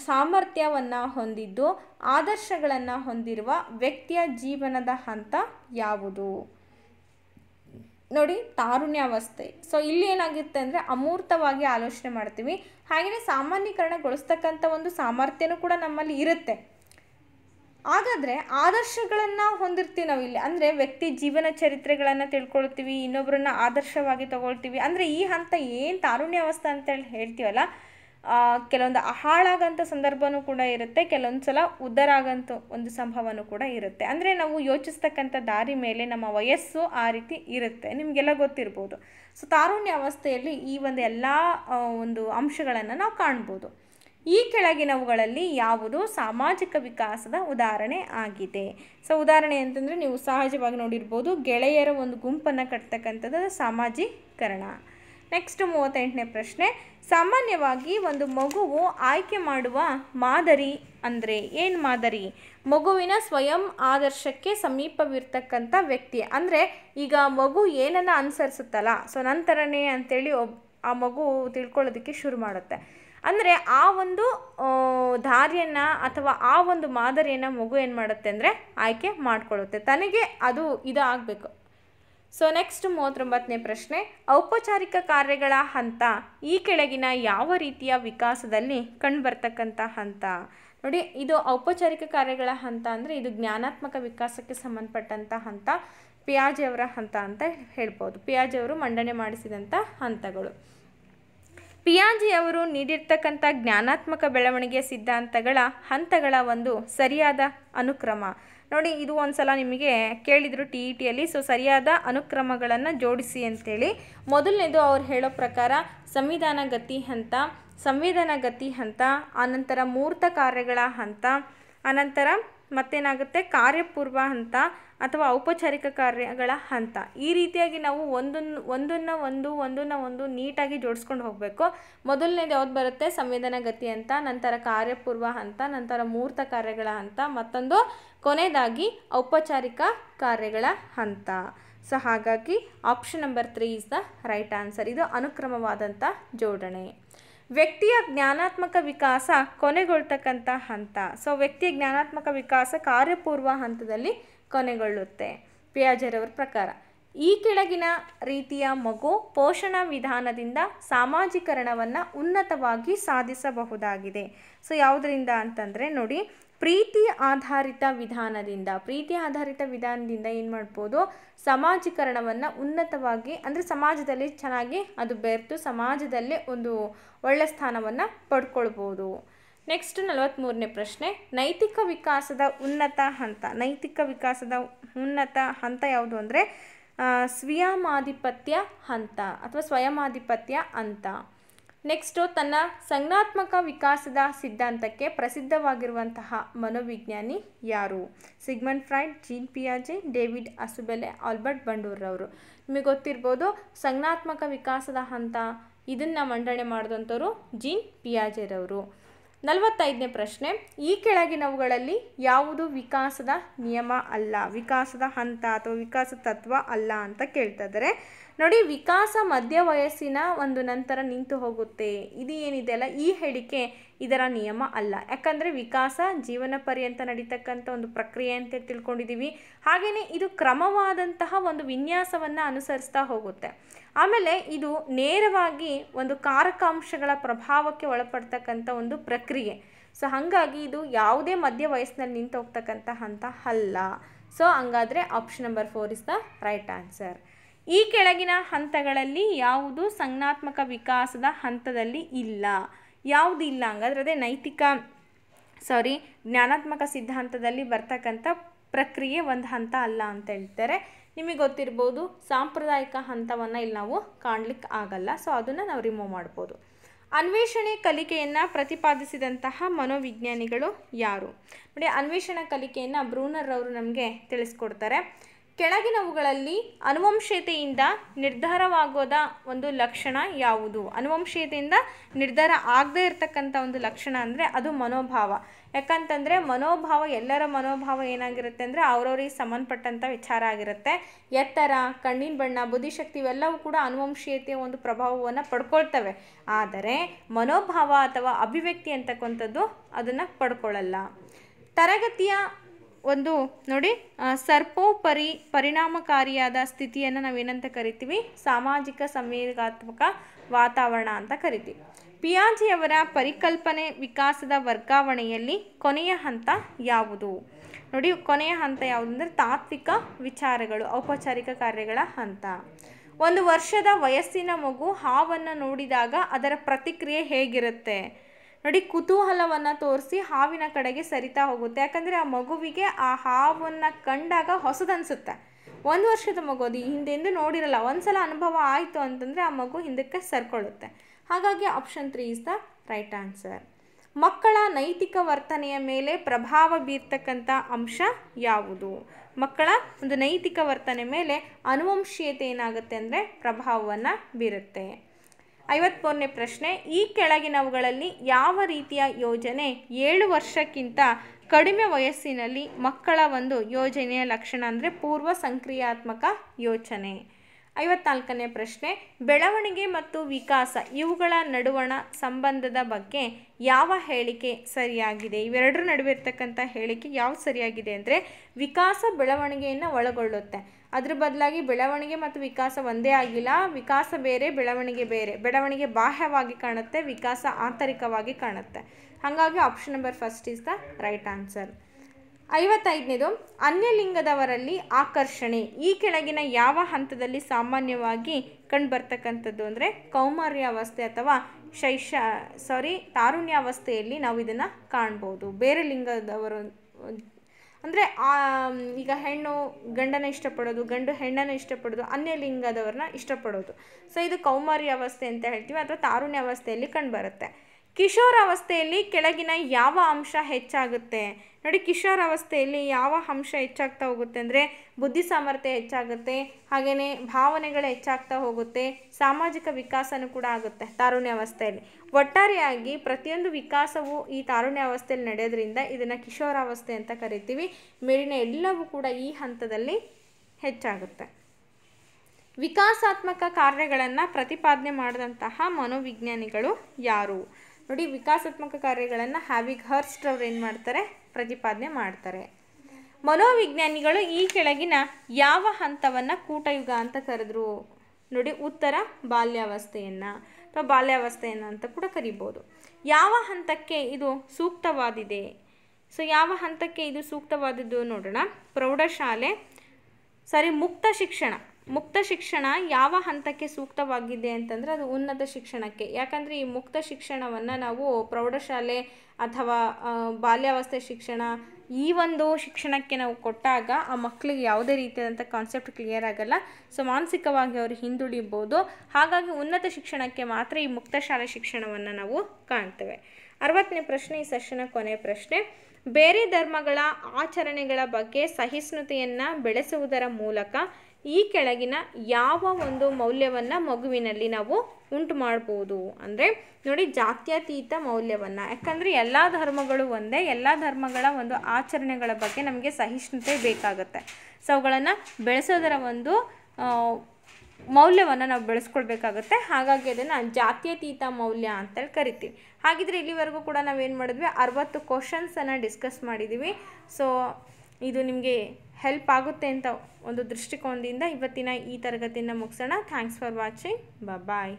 ಸಾಮರ್ಥ್ಯವನ್ನು ಹೊಂದಿದ್ದು ಆದರ್ಶಗಳನ್ನು ಹೊಂದಿರುವ ವ್ಯಕ್ತಿಯ ಜೀವನದ ಹಂತ ಯಾವುದು ನೋಡಿ ತಾರುಣ್ಯಾವಸ್ಥೆ ಸೊ ಇಲ್ಲಿ ಏನಾಗುತ್ತೆ ಅಂದರೆ ಅಮೂರ್ತವಾಗಿ ಆಲೋಚನೆ ಮಾಡ್ತೀವಿ ಹಾಗೆಯೇ ಸಾಮಾನ್ಯೀಕರಣಗೊಳಿಸ್ತಕ್ಕಂಥ ಒಂದು ಸಾಮರ್ಥ್ಯನೂ ಕೂಡ ನಮ್ಮಲ್ಲಿ ಇರುತ್ತೆ ಹಾಗಾದರೆ ಆದರ್ಶಗಳನ್ನು ಹೊಂದಿರ್ತೀವಿ ನಾವು ಇಲ್ಲಿ ಅಂದರೆ ವ್ಯಕ್ತಿ ಜೀವನ ಚರಿತ್ರೆಗಳನ್ನು ತಿಳ್ಕೊಳ್ತೀವಿ ಇನ್ನೊಬ್ಬರನ್ನ ಆದರ್ಶವಾಗಿ ತಗೊಳ್ತೀವಿ ಅಂದರೆ ಈ ಹಂತ ಏನು ತಾರುಣ್ಯ ಅವಸ್ಥೆ ಅಂತೇಳಿ ಹೇಳ್ತೀವಲ್ಲ ಕೆಲವೊಂದು ಹಾಳಾಗಂಥ ಸಂದರ್ಭವೂ ಕೂಡ ಇರುತ್ತೆ ಕೆಲವೊಂದು ಸಲ ಉದ್ಧಾರ ಒಂದು ಸಂಭವನೂ ಕೂಡ ಇರುತ್ತೆ ಅಂದರೆ ನಾವು ಯೋಚಿಸ್ತಕ್ಕಂಥ ದಾರಿ ಮೇಲೆ ನಮ್ಮ ವಯಸ್ಸು ಆ ರೀತಿ ಇರುತ್ತೆ ನಿಮಗೆಲ್ಲ ಗೊತ್ತಿರ್ಬೋದು ಸೊ ತಾರುಣ್ಯ ಅವಸ್ಥೆಯಲ್ಲಿ ಈ ಒಂದು ಎಲ್ಲ ಒಂದು ಅಂಶಗಳನ್ನು ನಾವು ಕಾಣ್ಬೋದು ಈ ಕೆಳಗಿನವುಗಳಲ್ಲಿ ಯಾವುದು ಸಾಮಾಜಿಕ ವಿಕಾಸದ ಉದಾಹರಣೆ ಆಗಿದೆ ಸೊ ಉದಾಹರಣೆ ಅಂತಂದರೆ ನೀವು ಸಹಜವಾಗಿ ನೋಡಿರ್ಬೋದು ಗೆಳೆಯರ ಒಂದು ಗುಂಪನ್ನು ಕಟ್ತಕ್ಕಂಥದ್ದು ಸಾಮಾಜೀಕರಣ ನೆಕ್ಸ್ಟ್ ಮೂವತ್ತೆಂಟನೇ ಪ್ರಶ್ನೆ ಸಾಮಾನ್ಯವಾಗಿ ಒಂದು ಮಗುವು ಆಯ್ಕೆ ಮಾಡುವ ಮಾದರಿ ಅಂದರೆ ಏನು ಮಾದರಿ ಮಗುವಿನ ಸ್ವಯಂ ಆದರ್ಶಕ್ಕೆ ಸಮೀಪವಿರ್ತಕ್ಕಂಥ ವ್ಯಕ್ತಿ ಅಂದರೆ ಈಗ ಮಗು ಏನನ್ನು ಅನುಸರಿಸುತ್ತಲ್ಲ ಸೊ ನಂತರನೇ ಅಂಥೇಳಿ ಒಬ್ ಆ ಮಗು ತಿಳ್ಕೊಳ್ಳೋದಕ್ಕೆ ಶುರು ಮಾಡುತ್ತೆ ಅಂದರೆ ಆ ಒಂದು ದಾರಿಯನ್ನು ಅಥವಾ ಆ ಒಂದು ಮಾದರಿಯನ್ನು ಮಗು ಏನು ಮಾಡುತ್ತೆ ಅಂದರೆ ಆಯ್ಕೆ ಮಾಡಿಕೊಳ್ಳುತ್ತೆ ತನಗೆ ಅದು ಇದಾಗಬೇಕು ಸೊ ನೆಕ್ಸ್ಟ್ ಮೂವತ್ತೊಂಬತ್ತನೇ ಪ್ರಶ್ನೆ ಔಪಚಾರಿಕ ಕಾರ್ಯಗಳ ಹಂತ ಈ ಕೆಳಗಿನ ಯಾವ ರೀತಿಯ ವಿಕಾಸದಲ್ಲಿ ಕಂಡುಬರ್ತಕ್ಕಂಥ ಹಂತ ನೋಡಿ ಇದು ಔಪಚಾರಿಕ ಕಾರ್ಯಗಳ ಹಂತ ಅಂದರೆ ಇದು ಜ್ಞಾನಾತ್ಮಕ ವಿಕಾಸಕ್ಕೆ ಸಂಬಂಧಪಟ್ಟಂಥ ಹಂತ ಅವರ ಹಂತ ಅಂತ ಹೇಳ್ಬೋದು ಅವರು ಮಂಡನೆ ಮಾಡಿಸಿದಂಥ ಹಂತಗಳು ಪಿಯಾಜಿ ಅವರು ನೀಡಿರ್ತಕ್ಕಂಥ ಜ್ಞಾನಾತ್ಮಕ ಬೆಳವಣಿಗೆಯ ಸಿದ್ಧಾಂತಗಳ ಹಂತಗಳ ಒಂದು ಸರಿಯಾದ ಅನುಕ್ರಮ ನೋಡಿ ಇದು ಒಂದು ಸಲ ನಿಮಗೆ ಕೇಳಿದರು ಟಿ ಇ ಟಿಯಲ್ಲಿ ಸೊ ಸರಿಯಾದ ಅನುಕ್ರಮಗಳನ್ನು ಜೋಡಿಸಿ ಅಂತೇಳಿ ಮೊದಲನೇದು ಅವ್ರು ಹೇಳೋ ಪ್ರಕಾರ ಸಂವಿಧಾನ ಗತಿ ಹಂತ ಸಂವಿಧಾನ ಗತಿ ಹಂತ ಆನಂತರ ಮೂರ್ತ ಕಾರ್ಯಗಳ ಹಂತ ಅನಂತರ ಮತ್ತೇನಾಗುತ್ತೆ ಕಾರ್ಯಪೂರ್ವ ಹಂತ ಅಥವಾ ಔಪಚಾರಿಕ ಕಾರ್ಯಗಳ ಹಂತ ಈ ರೀತಿಯಾಗಿ ನಾವು ಒಂದನ್ನು ಒಂದನ್ನು ಒಂದು ಒಂದನ್ನ ಒಂದು ನೀಟಾಗಿ ಜೋಡಿಸ್ಕೊಂಡು ಹೋಗಬೇಕು ಮೊದಲನೇದು ಯಾವ್ದು ಬರುತ್ತೆ ಸಂವೇದನಾ ಗತಿ ಅಂತ ನಂತರ ಕಾರ್ಯಪೂರ್ವ ಹಂತ ನಂತರ ಮೂರ್ತ ಕಾರ್ಯಗಳ ಹಂತ ಮತ್ತೊಂದು ಕೊನೆಯದಾಗಿ ಔಪಚಾರಿಕ ಕಾರ್ಯಗಳ ಹಂತ ಸೊ ಹಾಗಾಗಿ option number three is the right answer ಇದು ಅನುಕ್ರಮವಾದಂಥ ಜೋಡಣೆ ವ್ಯಕ್ತಿಯ ಜ್ಞಾನಾತ್ಮಕ ವಿಕಾಸ ಕೊನೆಗೊಳ್ತಕ್ಕಂಥ ಹಂತ ಸೊ ವ್ಯಕ್ತಿಯ ಜ್ಞಾನಾತ್ಮಕ ವಿಕಾಸ ಕಾರ್ಯಪೂರ್ವ ಹಂತದಲ್ಲಿ ಕೊನೆಗೊಳ್ಳುತ್ತೆ ಪಿಯಾಜರವ್ರ ಪ್ರಕಾರ ಈ ಕೆಳಗಿನ ರೀತಿಯ ಮಗು ಪೋಷಣ ವಿಧಾನದಿಂದ ಸಾಮಾಜೀಕರಣವನ್ನು ಉನ್ನತವಾಗಿ ಸಾಧಿಸಬಹುದಾಗಿದೆ ಸೊ ಯಾವುದರಿಂದ ಅಂತಂದರೆ ನೋಡಿ ಪ್ರೀತಿ ಆಧಾರಿತ ವಿಧಾನದಿಂದ ಪ್ರೀತಿ ಆಧಾರಿತ ವಿಧಾನದಿಂದ ಏನು ಮಾಡ್ಬೋದು ಸಮಾಜೀಕರಣವನ್ನು ಉನ್ನತವಾಗಿ ಅಂದರೆ ಸಮಾಜದಲ್ಲಿ ಚೆನ್ನಾಗಿ ಅದು ಬೆರೆತು ಸಮಾಜದಲ್ಲೇ ಒಂದು ಒಳ್ಳೆ ಸ್ಥಾನವನ್ನು ಪಡ್ಕೊಳ್ಬೋದು ನೆಕ್ಸ್ಟ್ ನಲವತ್ತ್ಮೂರನೇ ಪ್ರಶ್ನೆ ನೈತಿಕ ವಿಕಾಸದ ಉನ್ನತ ಹಂತ ನೈತಿಕ ವಿಕಾಸದ ಉನ್ನತ ಹಂತ ಯಾವುದು ಅಂದರೆ ಸ್ವಯಮಾಧಿಪತ್ಯ ಹಂತ ಅಥವಾ ಸ್ವಯಮಾಧಿಪತ್ಯ ಅಂತ ನೆಕ್ಸ್ಟು ತನ್ನ ಸಂಜ್ಞಾತ್ಮಕ ವಿಕಾಸದ ಸಿದ್ಧಾಂತಕ್ಕೆ ಪ್ರಸಿದ್ಧವಾಗಿರುವಂತಹ ಮನೋವಿಜ್ಞಾನಿ ಯಾರು ಸಿಗ್ಮಂಡ್ ಫ್ರೈಡ್ ಜೀನ್ ಪಿಯಾಜೆ ಡೇವಿಡ್ ಅಸುಬೆಲೆ ಆಲ್ಬರ್ಟ್ ಬಂಡೂರ್ರವರು ನಿಮಗೆ ಗೊತ್ತಿರ್ಬೋದು ಸಂಜ್ಞಾತ್ಮಕ ವಿಕಾಸದ ಹಂತ ಇದನ್ನು ಮಂಡನೆ ಮಾಡಿದಂಥವ್ರು ಜೀನ್ ಪಿಯಾಜೆರವರು ನಲವತ್ತೈದನೇ ಪ್ರಶ್ನೆ ಈ ಕೆಳಗಿನವುಗಳಲ್ಲಿ ಯಾವುದು ವಿಕಾಸದ ನಿಯಮ ಅಲ್ಲ ವಿಕಾಸದ ಹಂತ ಅಥವಾ ವಿಕಾಸ ತತ್ವ ಅಲ್ಲ ಅಂತ ಕೇಳ್ತಿದ್ದಾರೆ ನೋಡಿ ವಿಕಾಸ ಮಧ್ಯ ವಯಸ್ಸಿನ ಒಂದು ನಂತರ ನಿಂತು ಹೋಗುತ್ತೆ ಇದು ಏನಿದೆ ಅಲ್ಲ ಈ ಹೇಳಿಕೆ ಇದರ ನಿಯಮ ಅಲ್ಲ ಯಾಕಂದರೆ ವಿಕಾಸ ಜೀವನ ಪರ್ಯಂತ ನಡೀತಕ್ಕಂಥ ಒಂದು ಪ್ರಕ್ರಿಯೆ ಅಂತ ತಿಳ್ಕೊಂಡಿದ್ದೀವಿ ಹಾಗೆಯೇ ಇದು ಕ್ರಮವಾದಂತಹ ಒಂದು ವಿನ್ಯಾಸವನ್ನು ಅನುಸರಿಸ್ತಾ ಹೋಗುತ್ತೆ ಆಮೇಲೆ ಇದು ನೇರವಾಗಿ ಒಂದು ಕಾರಕಾಂಶಗಳ ಪ್ರಭಾವಕ್ಕೆ ಒಳಪಡ್ತಕ್ಕಂಥ ಒಂದು ಪ್ರಕ್ರಿಯೆ ಸೊ ಹಾಗಾಗಿ ಇದು ಯಾವುದೇ ಮಧ್ಯ ವಯಸ್ಸಿನಲ್ಲಿ ನಿಂತು ಹೋಗ್ತಕ್ಕಂಥ ಹಂತ ಅಲ್ಲ ಸೊ ಹಂಗಾದರೆ option number four is the right answer ಈ ಕೆಳಗಿನ ಹಂತಗಳಲ್ಲಿ ಯಾವುದು ಸಂಜ್ಞಾತ್ಮಕ ವಿಕಾಸದ ಹಂತದಲ್ಲಿ ಇಲ್ಲ ಯಾವುದು ಇಲ್ಲ ಹಂಗಾದ್ರೆ ಅದೇ ನೈತಿಕ ಸಾರಿ ಜ್ಞಾನಾತ್ಮಕ ಸಿದ್ಧಾಂತದಲ್ಲಿ ಬರ್ತಕ್ಕಂಥ ಪ್ರಕ್ರಿಯೆ ಒಂದು ಹಂತ ಅಲ್ಲ ಅಂತ ಹೇಳ್ತಾರೆ ನಿಮಗೆ ಗೊತ್ತಿರ್ಬೋದು ಸಾಂಪ್ರದಾಯಿಕ ಹಂತವನ್ನು ಇಲ್ಲಿ ನಾವು ಕಾಣಲಿಕ್ಕೆ ಆಗಲ್ಲ ಸೊ ಅದನ್ನು ನಾವು ರಿಮೂವ್ ಮಾಡ್ಬೋದು ಅನ್ವೇಷಣೆ ಕಲಿಕೆಯನ್ನು ಪ್ರತಿಪಾದಿಸಿದಂತಹ ಮನೋವಿಜ್ಞಾನಿಗಳು ಯಾರು ನೋಡಿ ಅನ್ವೇಷಣಾ ಕಲಿಕೆಯನ್ನು ಬ್ರೂನರ್ ಅವರು ನಮಗೆ ತಿಳಿಸ್ಕೊಡ್ತಾರೆ ಕೆಳಗಿನವುಗಳಲ್ಲಿ ಅನುವಂಶೀಯತೆಯಿಂದ ನಿರ್ಧಾರವಾಗೋದ ಒಂದು ಲಕ್ಷಣ ಯಾವುದು ಅನುವಂಶೀಯತೆಯಿಂದ ನಿರ್ಧಾರ ಆಗದೇ ಇರತಕ್ಕಂಥ ಒಂದು ಲಕ್ಷಣ ಅಂದರೆ ಅದು ಮನೋಭಾವ ಯಾಕಂತಂದರೆ ಮನೋಭಾವ ಎಲ್ಲರ ಮನೋಭಾವ ಏನಾಗಿರುತ್ತೆ ಅಂದರೆ ಅವ್ರವ್ರಿಗೆ ಸಂಬಂಧಪಟ್ಟಂಥ ವಿಚಾರ ಆಗಿರುತ್ತೆ ಎತ್ತರ ಕಣ್ಣಿನ ಬಣ್ಣ ಬುದ್ಧಿಶಕ್ತಿ ಇವೆಲ್ಲವೂ ಕೂಡ ಅನುವಂಶೀಯತೆಯ ಒಂದು ಪ್ರಭಾವವನ್ನು ಪಡ್ಕೊಳ್ತವೆ ಆದರೆ ಮನೋಭಾವ ಅಥವಾ ಅಭಿವ್ಯಕ್ತಿ ಅಂತಕ್ಕಂಥದ್ದು ಅದನ್ನು ಪಡ್ಕೊಳ್ಳಲ್ಲ ತರಗತಿಯ ಒಂದು ನೋಡಿ ಸರ್ಪೋಪರಿ ಪರಿಣಾಮಕಾರಿಯಾದ ಸ್ಥಿತಿಯನ್ನು ನಾವೇನಂತ ಕರಿತೀವಿ ಸಾಮಾಜಿಕ ಸಂವೇಗಾತ್ಮಕ ವಾತಾವರಣ ಅಂತ ಕರಿತೀವಿ ಪಿಯಾಜಿಯವರ ಪರಿಕಲ್ಪನೆ ವಿಕಾಸದ ವರ್ಗಾವಣೆಯಲ್ಲಿ ಕೊನೆಯ ಹಂತ ಯಾವುದು ನೋಡಿ ಕೊನೆಯ ಹಂತ ಯಾವುದು ಅಂದರೆ ತಾತ್ವಿಕ ವಿಚಾರಗಳು ಔಪಚಾರಿಕ ಕಾರ್ಯಗಳ ಹಂತ ಒಂದು ವರ್ಷದ ವಯಸ್ಸಿನ ಮಗು ಹಾವನ್ನು ನೋಡಿದಾಗ ಅದರ ಪ್ರತಿಕ್ರಿಯೆ ಹೇಗಿರುತ್ತೆ ನೋಡಿ ಕುತೂಹಲವನ್ನು ತೋರಿಸಿ ಹಾವಿನ ಕಡೆಗೆ ಸರಿತಾ ಹೋಗುತ್ತೆ ಯಾಕಂದರೆ ಆ ಮಗುವಿಗೆ ಆ ಹಾವನ್ನು ಕಂಡಾಗ ಹೊಸದನ್ಸುತ್ತೆ ಒಂದು ವರ್ಷದ ಮಗು ಅದು ಹಿಂದೆಂದು ನೋಡಿರಲ್ಲ ಒಂದು ಸಲ ಅನುಭವ ಆಯಿತು ಅಂತಂದರೆ ಆ ಮಗು ಹಿಂದಕ್ಕೆ ಸರ್ಕೊಳ್ಳುತ್ತೆ ಹಾಗಾಗಿ option three is the right answer ಮಕ್ಕಳ ನೈತಿಕ ವರ್ತನೆಯ ಮೇಲೆ ಪ್ರಭಾವ ಬೀರ್ತಕ್ಕಂಥ ಅಂಶ ಯಾವುದು ಮಕ್ಕಳ ಒಂದು ನೈತಿಕ ವರ್ತನೆ ಮೇಲೆ ಅನುವಂಶೀಯತೆ ಏನಾಗುತ್ತೆ ಅಂದರೆ ಪ್ರಭಾವವನ್ನು ಬೀರುತ್ತೆ ಐವತ್ಮೂರನೇ ಪ್ರಶ್ನೆ ಈ ಕೆಳಗಿನವುಗಳಲ್ಲಿ ಯಾವ ರೀತಿಯ ಯೋಜನೆ ಏಳು ವರ್ಷಕ್ಕಿಂತ ಕಡಿಮೆ ವಯಸ್ಸಿನಲ್ಲಿ ಮಕ್ಕಳ ಒಂದು ಯೋಜನೆಯ ಲಕ್ಷಣ ಅಂದರೆ ಪೂರ್ವ ಸಂಕ್ರಿಯಾತ್ಮಕ ಯೋಚನೆ ಐವತ್ನಾಲ್ಕನೇ ಪ್ರಶ್ನೆ ಬೆಳವಣಿಗೆ ಮತ್ತು ವಿಕಾಸ ಇವುಗಳ ನಡುವಣ ಸಂಬಂಧದ ಬಗ್ಗೆ ಯಾವ ಹೇಳಿಕೆ ಸರಿಯಾಗಿದೆ ಇವೆರಡರ ನಡುವೆ ಇರ್ತಕ್ಕಂಥ ಹೇಳಿಕೆ ಯಾವ ಸರಿಯಾಗಿದೆ ಅಂದರೆ ವಿಕಾಸ ಬೆಳವಣಿಗೆಯನ್ನು ಒಳಗೊಳ್ಳುತ್ತೆ ಅದ್ರ ಬದಲಾಗಿ ಬೆಳವಣಿಗೆ ಮತ್ತು ವಿಕಾಸ ಒಂದೇ ಆಗಿಲ್ಲ ವಿಕಾಸ ಬೇರೆ ಬೆಳವಣಿಗೆ ಬೇರೆ ಬೆಳವಣಿಗೆ ಬಾಹ್ಯವಾಗಿ ಕಾಣುತ್ತೆ ವಿಕಾಸ ಆಂತರಿಕವಾಗಿ ಕಾಣುತ್ತೆ ಹಾಗಾಗಿ option number first is the right answer ಐವತ್ತೈದನೇದು ಅನ್ಯಲಿಂಗದವರಲ್ಲಿ ಆಕರ್ಷಣೆ ಈ ಕೆಳಗಿನ ಯಾವ ಹಂತದಲ್ಲಿ ಸಾಮಾನ್ಯವಾಗಿ ಕಂಡುಬರ್ತಕ್ಕಂಥದ್ದು ಅಂದರೆ ಕೌಮಾರ್ಯಾವಸ್ಥೆ ಅಥವಾ ಶೈಶ ಸಾರಿ ತಾರುಣ್ಯಾವಸ್ಥೆಯಲ್ಲಿ ನಾವು ಇದನ್ನು ಕಾಣ್ಬೋದು ಬೇರೆ ಲಿಂಗದವರು ಅಂದರೆ ಈಗ ಹೆಣ್ಣು ಗಂಡನ ಇಷ್ಟಪಡೋದು ಗಂಡು ಹೆಣ್ಣನ್ನು ಇಷ್ಟಪಡೋದು ಅನ್ಯ ಇಷ್ಟಪಡೋದು ಸೊ ಇದು ಕೌಮಾರ್ಯಾವಸ್ಥೆ ಅಂತ ಹೇಳ್ತೀವಿ ಅಥವಾ ತಾರುಣ್ಯ ಅವಸ್ಥೆಯಲ್ಲಿ ಕಂಡುಬರುತ್ತೆ ಕಿಶೋರಾವಸ್ಥೆಯಲ್ಲಿ ಕೆಳಗಿನ ಯಾವ ಅಂಶ ಹೆಚ್ಚಾಗುತ್ತೆ ನೋಡಿ ಕಿಶೋರಾವಸ್ಥೆಯಲ್ಲಿ ಯಾವ ಅಂಶ ಹೆಚ್ಚಾಗ್ತಾ ಹೋಗುತ್ತೆ ಅಂದರೆ ಬುದ್ಧಿ ಸಾಮರ್ಥ್ಯ ಹೆಚ್ಚಾಗುತ್ತೆ ಹಾಗೆಯೇ ಭಾವನೆಗಳು ಹೆಚ್ಚಾಗ್ತಾ ಹೋಗುತ್ತೆ ಸಾಮಾಜಿಕ ವಿಕಾಸನೂ ಕೂಡ ಆಗುತ್ತೆ ತಾರುಣ್ಯ ಒಟ್ಟಾರೆಯಾಗಿ ಪ್ರತಿಯೊಂದು ವಿಕಾಸವು ಈ ತಾರುಣ್ಯ ಅವಸ್ಥೆಯಲ್ಲಿ ನಡೆಯೋದ್ರಿಂದ ಇದನ್ನು ಕಿಶೋರಾವಸ್ಥೆ ಅಂತ ಕರಿತೀವಿ ಮೇಲಿನ ಎಲ್ಲವೂ ಕೂಡ ಈ ಹಂತದಲ್ಲಿ ಹೆಚ್ಚಾಗುತ್ತೆ ವಿಕಾಸಾತ್ಮಕ ಕಾರ್ಯಗಳನ್ನು ಪ್ರತಿಪಾದನೆ ಮಾಡಿದಂತಹ ಮನೋವಿಜ್ಞಾನಿಗಳು ಯಾರು ನೋಡಿ ವಿಕಾಸಾತ್ಮಕ ಕಾರ್ಯಗಳನ್ನು ಹ್ಯಾವಿಗ್ ಹರ್ಸ್ಟ್ ಅವ್ರು ಏನು ಮಾಡ್ತಾರೆ ಪ್ರತಿಪಾದನೆ ಮಾಡ್ತಾರೆ ಮನೋವಿಜ್ಞಾನಿಗಳು ಈ ಕೆಳಗಿನ ಯಾವ ಹಂತವನ್ನು ಕೂಟಯುಗ ಅಂತ ಕರೆದ್ರು ನೋಡಿ ಉತ್ತರ ಬಾಲ್ಯಾವಸ್ಥೆಯನ್ನು ಅಥವಾ ಬಾಲ್ಯಾವಸ್ಥೆಯನ್ನು ಅಂತ ಕೂಡ ಕರಿಬೋದು ಯಾವ ಹಂತಕ್ಕೆ ಇದು ಸೂಕ್ತವಾದಿದೆ ಸೊ ಯಾವ ಹಂತಕ್ಕೆ ಇದು ಸೂಕ್ತವಾದದ್ದು ನೋಡೋಣ ಪ್ರೌಢಶಾಲೆ ಸರಿ ಮುಕ್ತ ಶಿಕ್ಷಣ ಮುಕ್ತ ಶಿಕ್ಷಣ ಯಾವ ಹಂತಕ್ಕೆ ಸೂಕ್ತವಾಗಿದೆ ಅಂತಂದರೆ ಅದು ಉನ್ನತ ಶಿಕ್ಷಣಕ್ಕೆ ಯಾಕಂದರೆ ಈ ಮುಕ್ತ ಶಿಕ್ಷಣವನ್ನು ನಾವು ಪ್ರೌಢಶಾಲೆ ಅಥವಾ ಬಾಲ್ಯಾವಸ್ಥೆ ಶಿಕ್ಷಣ ಈ ಒಂದು ಶಿಕ್ಷಣಕ್ಕೆ ನಾವು ಕೊಟ್ಟಾಗ ಆ ಮಕ್ಕಳಿಗೆ ಯಾವುದೇ ರೀತಿಯಾದಂಥ ಕಾನ್ಸೆಪ್ಟ್ ಕ್ಲಿಯರ್ ಆಗಲ್ಲ ಸೊ ಮಾನಸಿಕವಾಗಿ ಅವರು ಹಿಂದುಳಿಬೋದು ಹಾಗಾಗಿ ಉನ್ನತ ಶಿಕ್ಷಣಕ್ಕೆ ಮಾತ್ರ ಈ ಮುಕ್ತ ಶಾಲೆ ಶಿಕ್ಷಣವನ್ನು ನಾವು ಕಾಣ್ತೇವೆ ಅರವತ್ತನೇ ಪ್ರಶ್ನೆ ಈ ಸೆಷನ್ನ ಕೊನೆಯ ಪ್ರಶ್ನೆ ಬೇರೆ ಧರ್ಮಗಳ ಆಚರಣೆಗಳ ಬಗ್ಗೆ ಸಹಿಷ್ಣುತೆಯನ್ನು ಬೆಳೆಸುವುದರ ಮೂಲಕ ಈ ಕೆಳಗಿನ ಯಾವ ಒಂದು ಮೌಲ್ಯವನ್ನು ಮಗುವಿನಲ್ಲಿ ನಾವು ಉಂಟು ಮಾಡ್ಬೋದು ಅಂದರೆ ನೋಡಿ ಜಾತ್ಯತೀತ ಮೌಲ್ಯವನ್ನು ಯಾಕಂದರೆ ಎಲ್ಲ ಧರ್ಮಗಳು ಒಂದೇ ಎಲ್ಲ ಧರ್ಮಗಳ ಒಂದು ಆಚರಣೆಗಳ ಬಗ್ಗೆ ನಮಗೆ ಸಹಿಷ್ಣುತೆ ಬೇಕಾಗುತ್ತೆ ಸೊ ಅವುಗಳನ್ನು ಬೆಳೆಸೋದರ ಒಂದು ಮೌಲ್ಯವನ್ನು ನಾವು ಬೆಳೆಸ್ಕೊಳ್ಬೇಕಾಗುತ್ತೆ ಹಾಗಾಗಿ ಅದನ್ನು ಜಾತ್ಯತೀತ ಮೌಲ್ಯ ಅಂತೇಳಿ ಕರಿತೀವಿ ಹಾಗಿದ್ರೆ ಇಲ್ಲಿವರೆಗೂ ಕೂಡ ನಾವೇನು ಮಾಡಿದ್ವಿ ಅರವತ್ತು ಕ್ವಶನ್ಸನ್ನು ಡಿಸ್ಕಸ್ ಮಾಡಿದ್ದೀವಿ ಸೊ ಇದು ನಿಮಗೆ ಹೆಲ್ಪ್ ಆಗುತ್ತೆ ಅಂತ ಒಂದು ದೃಷ್ಟಿಕೋನದಿಂದ ಇವತ್ತಿನ ಈ ತರಗತಿಯನ್ನು ಮುಗಿಸೋಣ ಥ್ಯಾಂಕ್ಸ್ ಫಾರ್ ವಾಚಿಂಗ್ ಬಾಯ್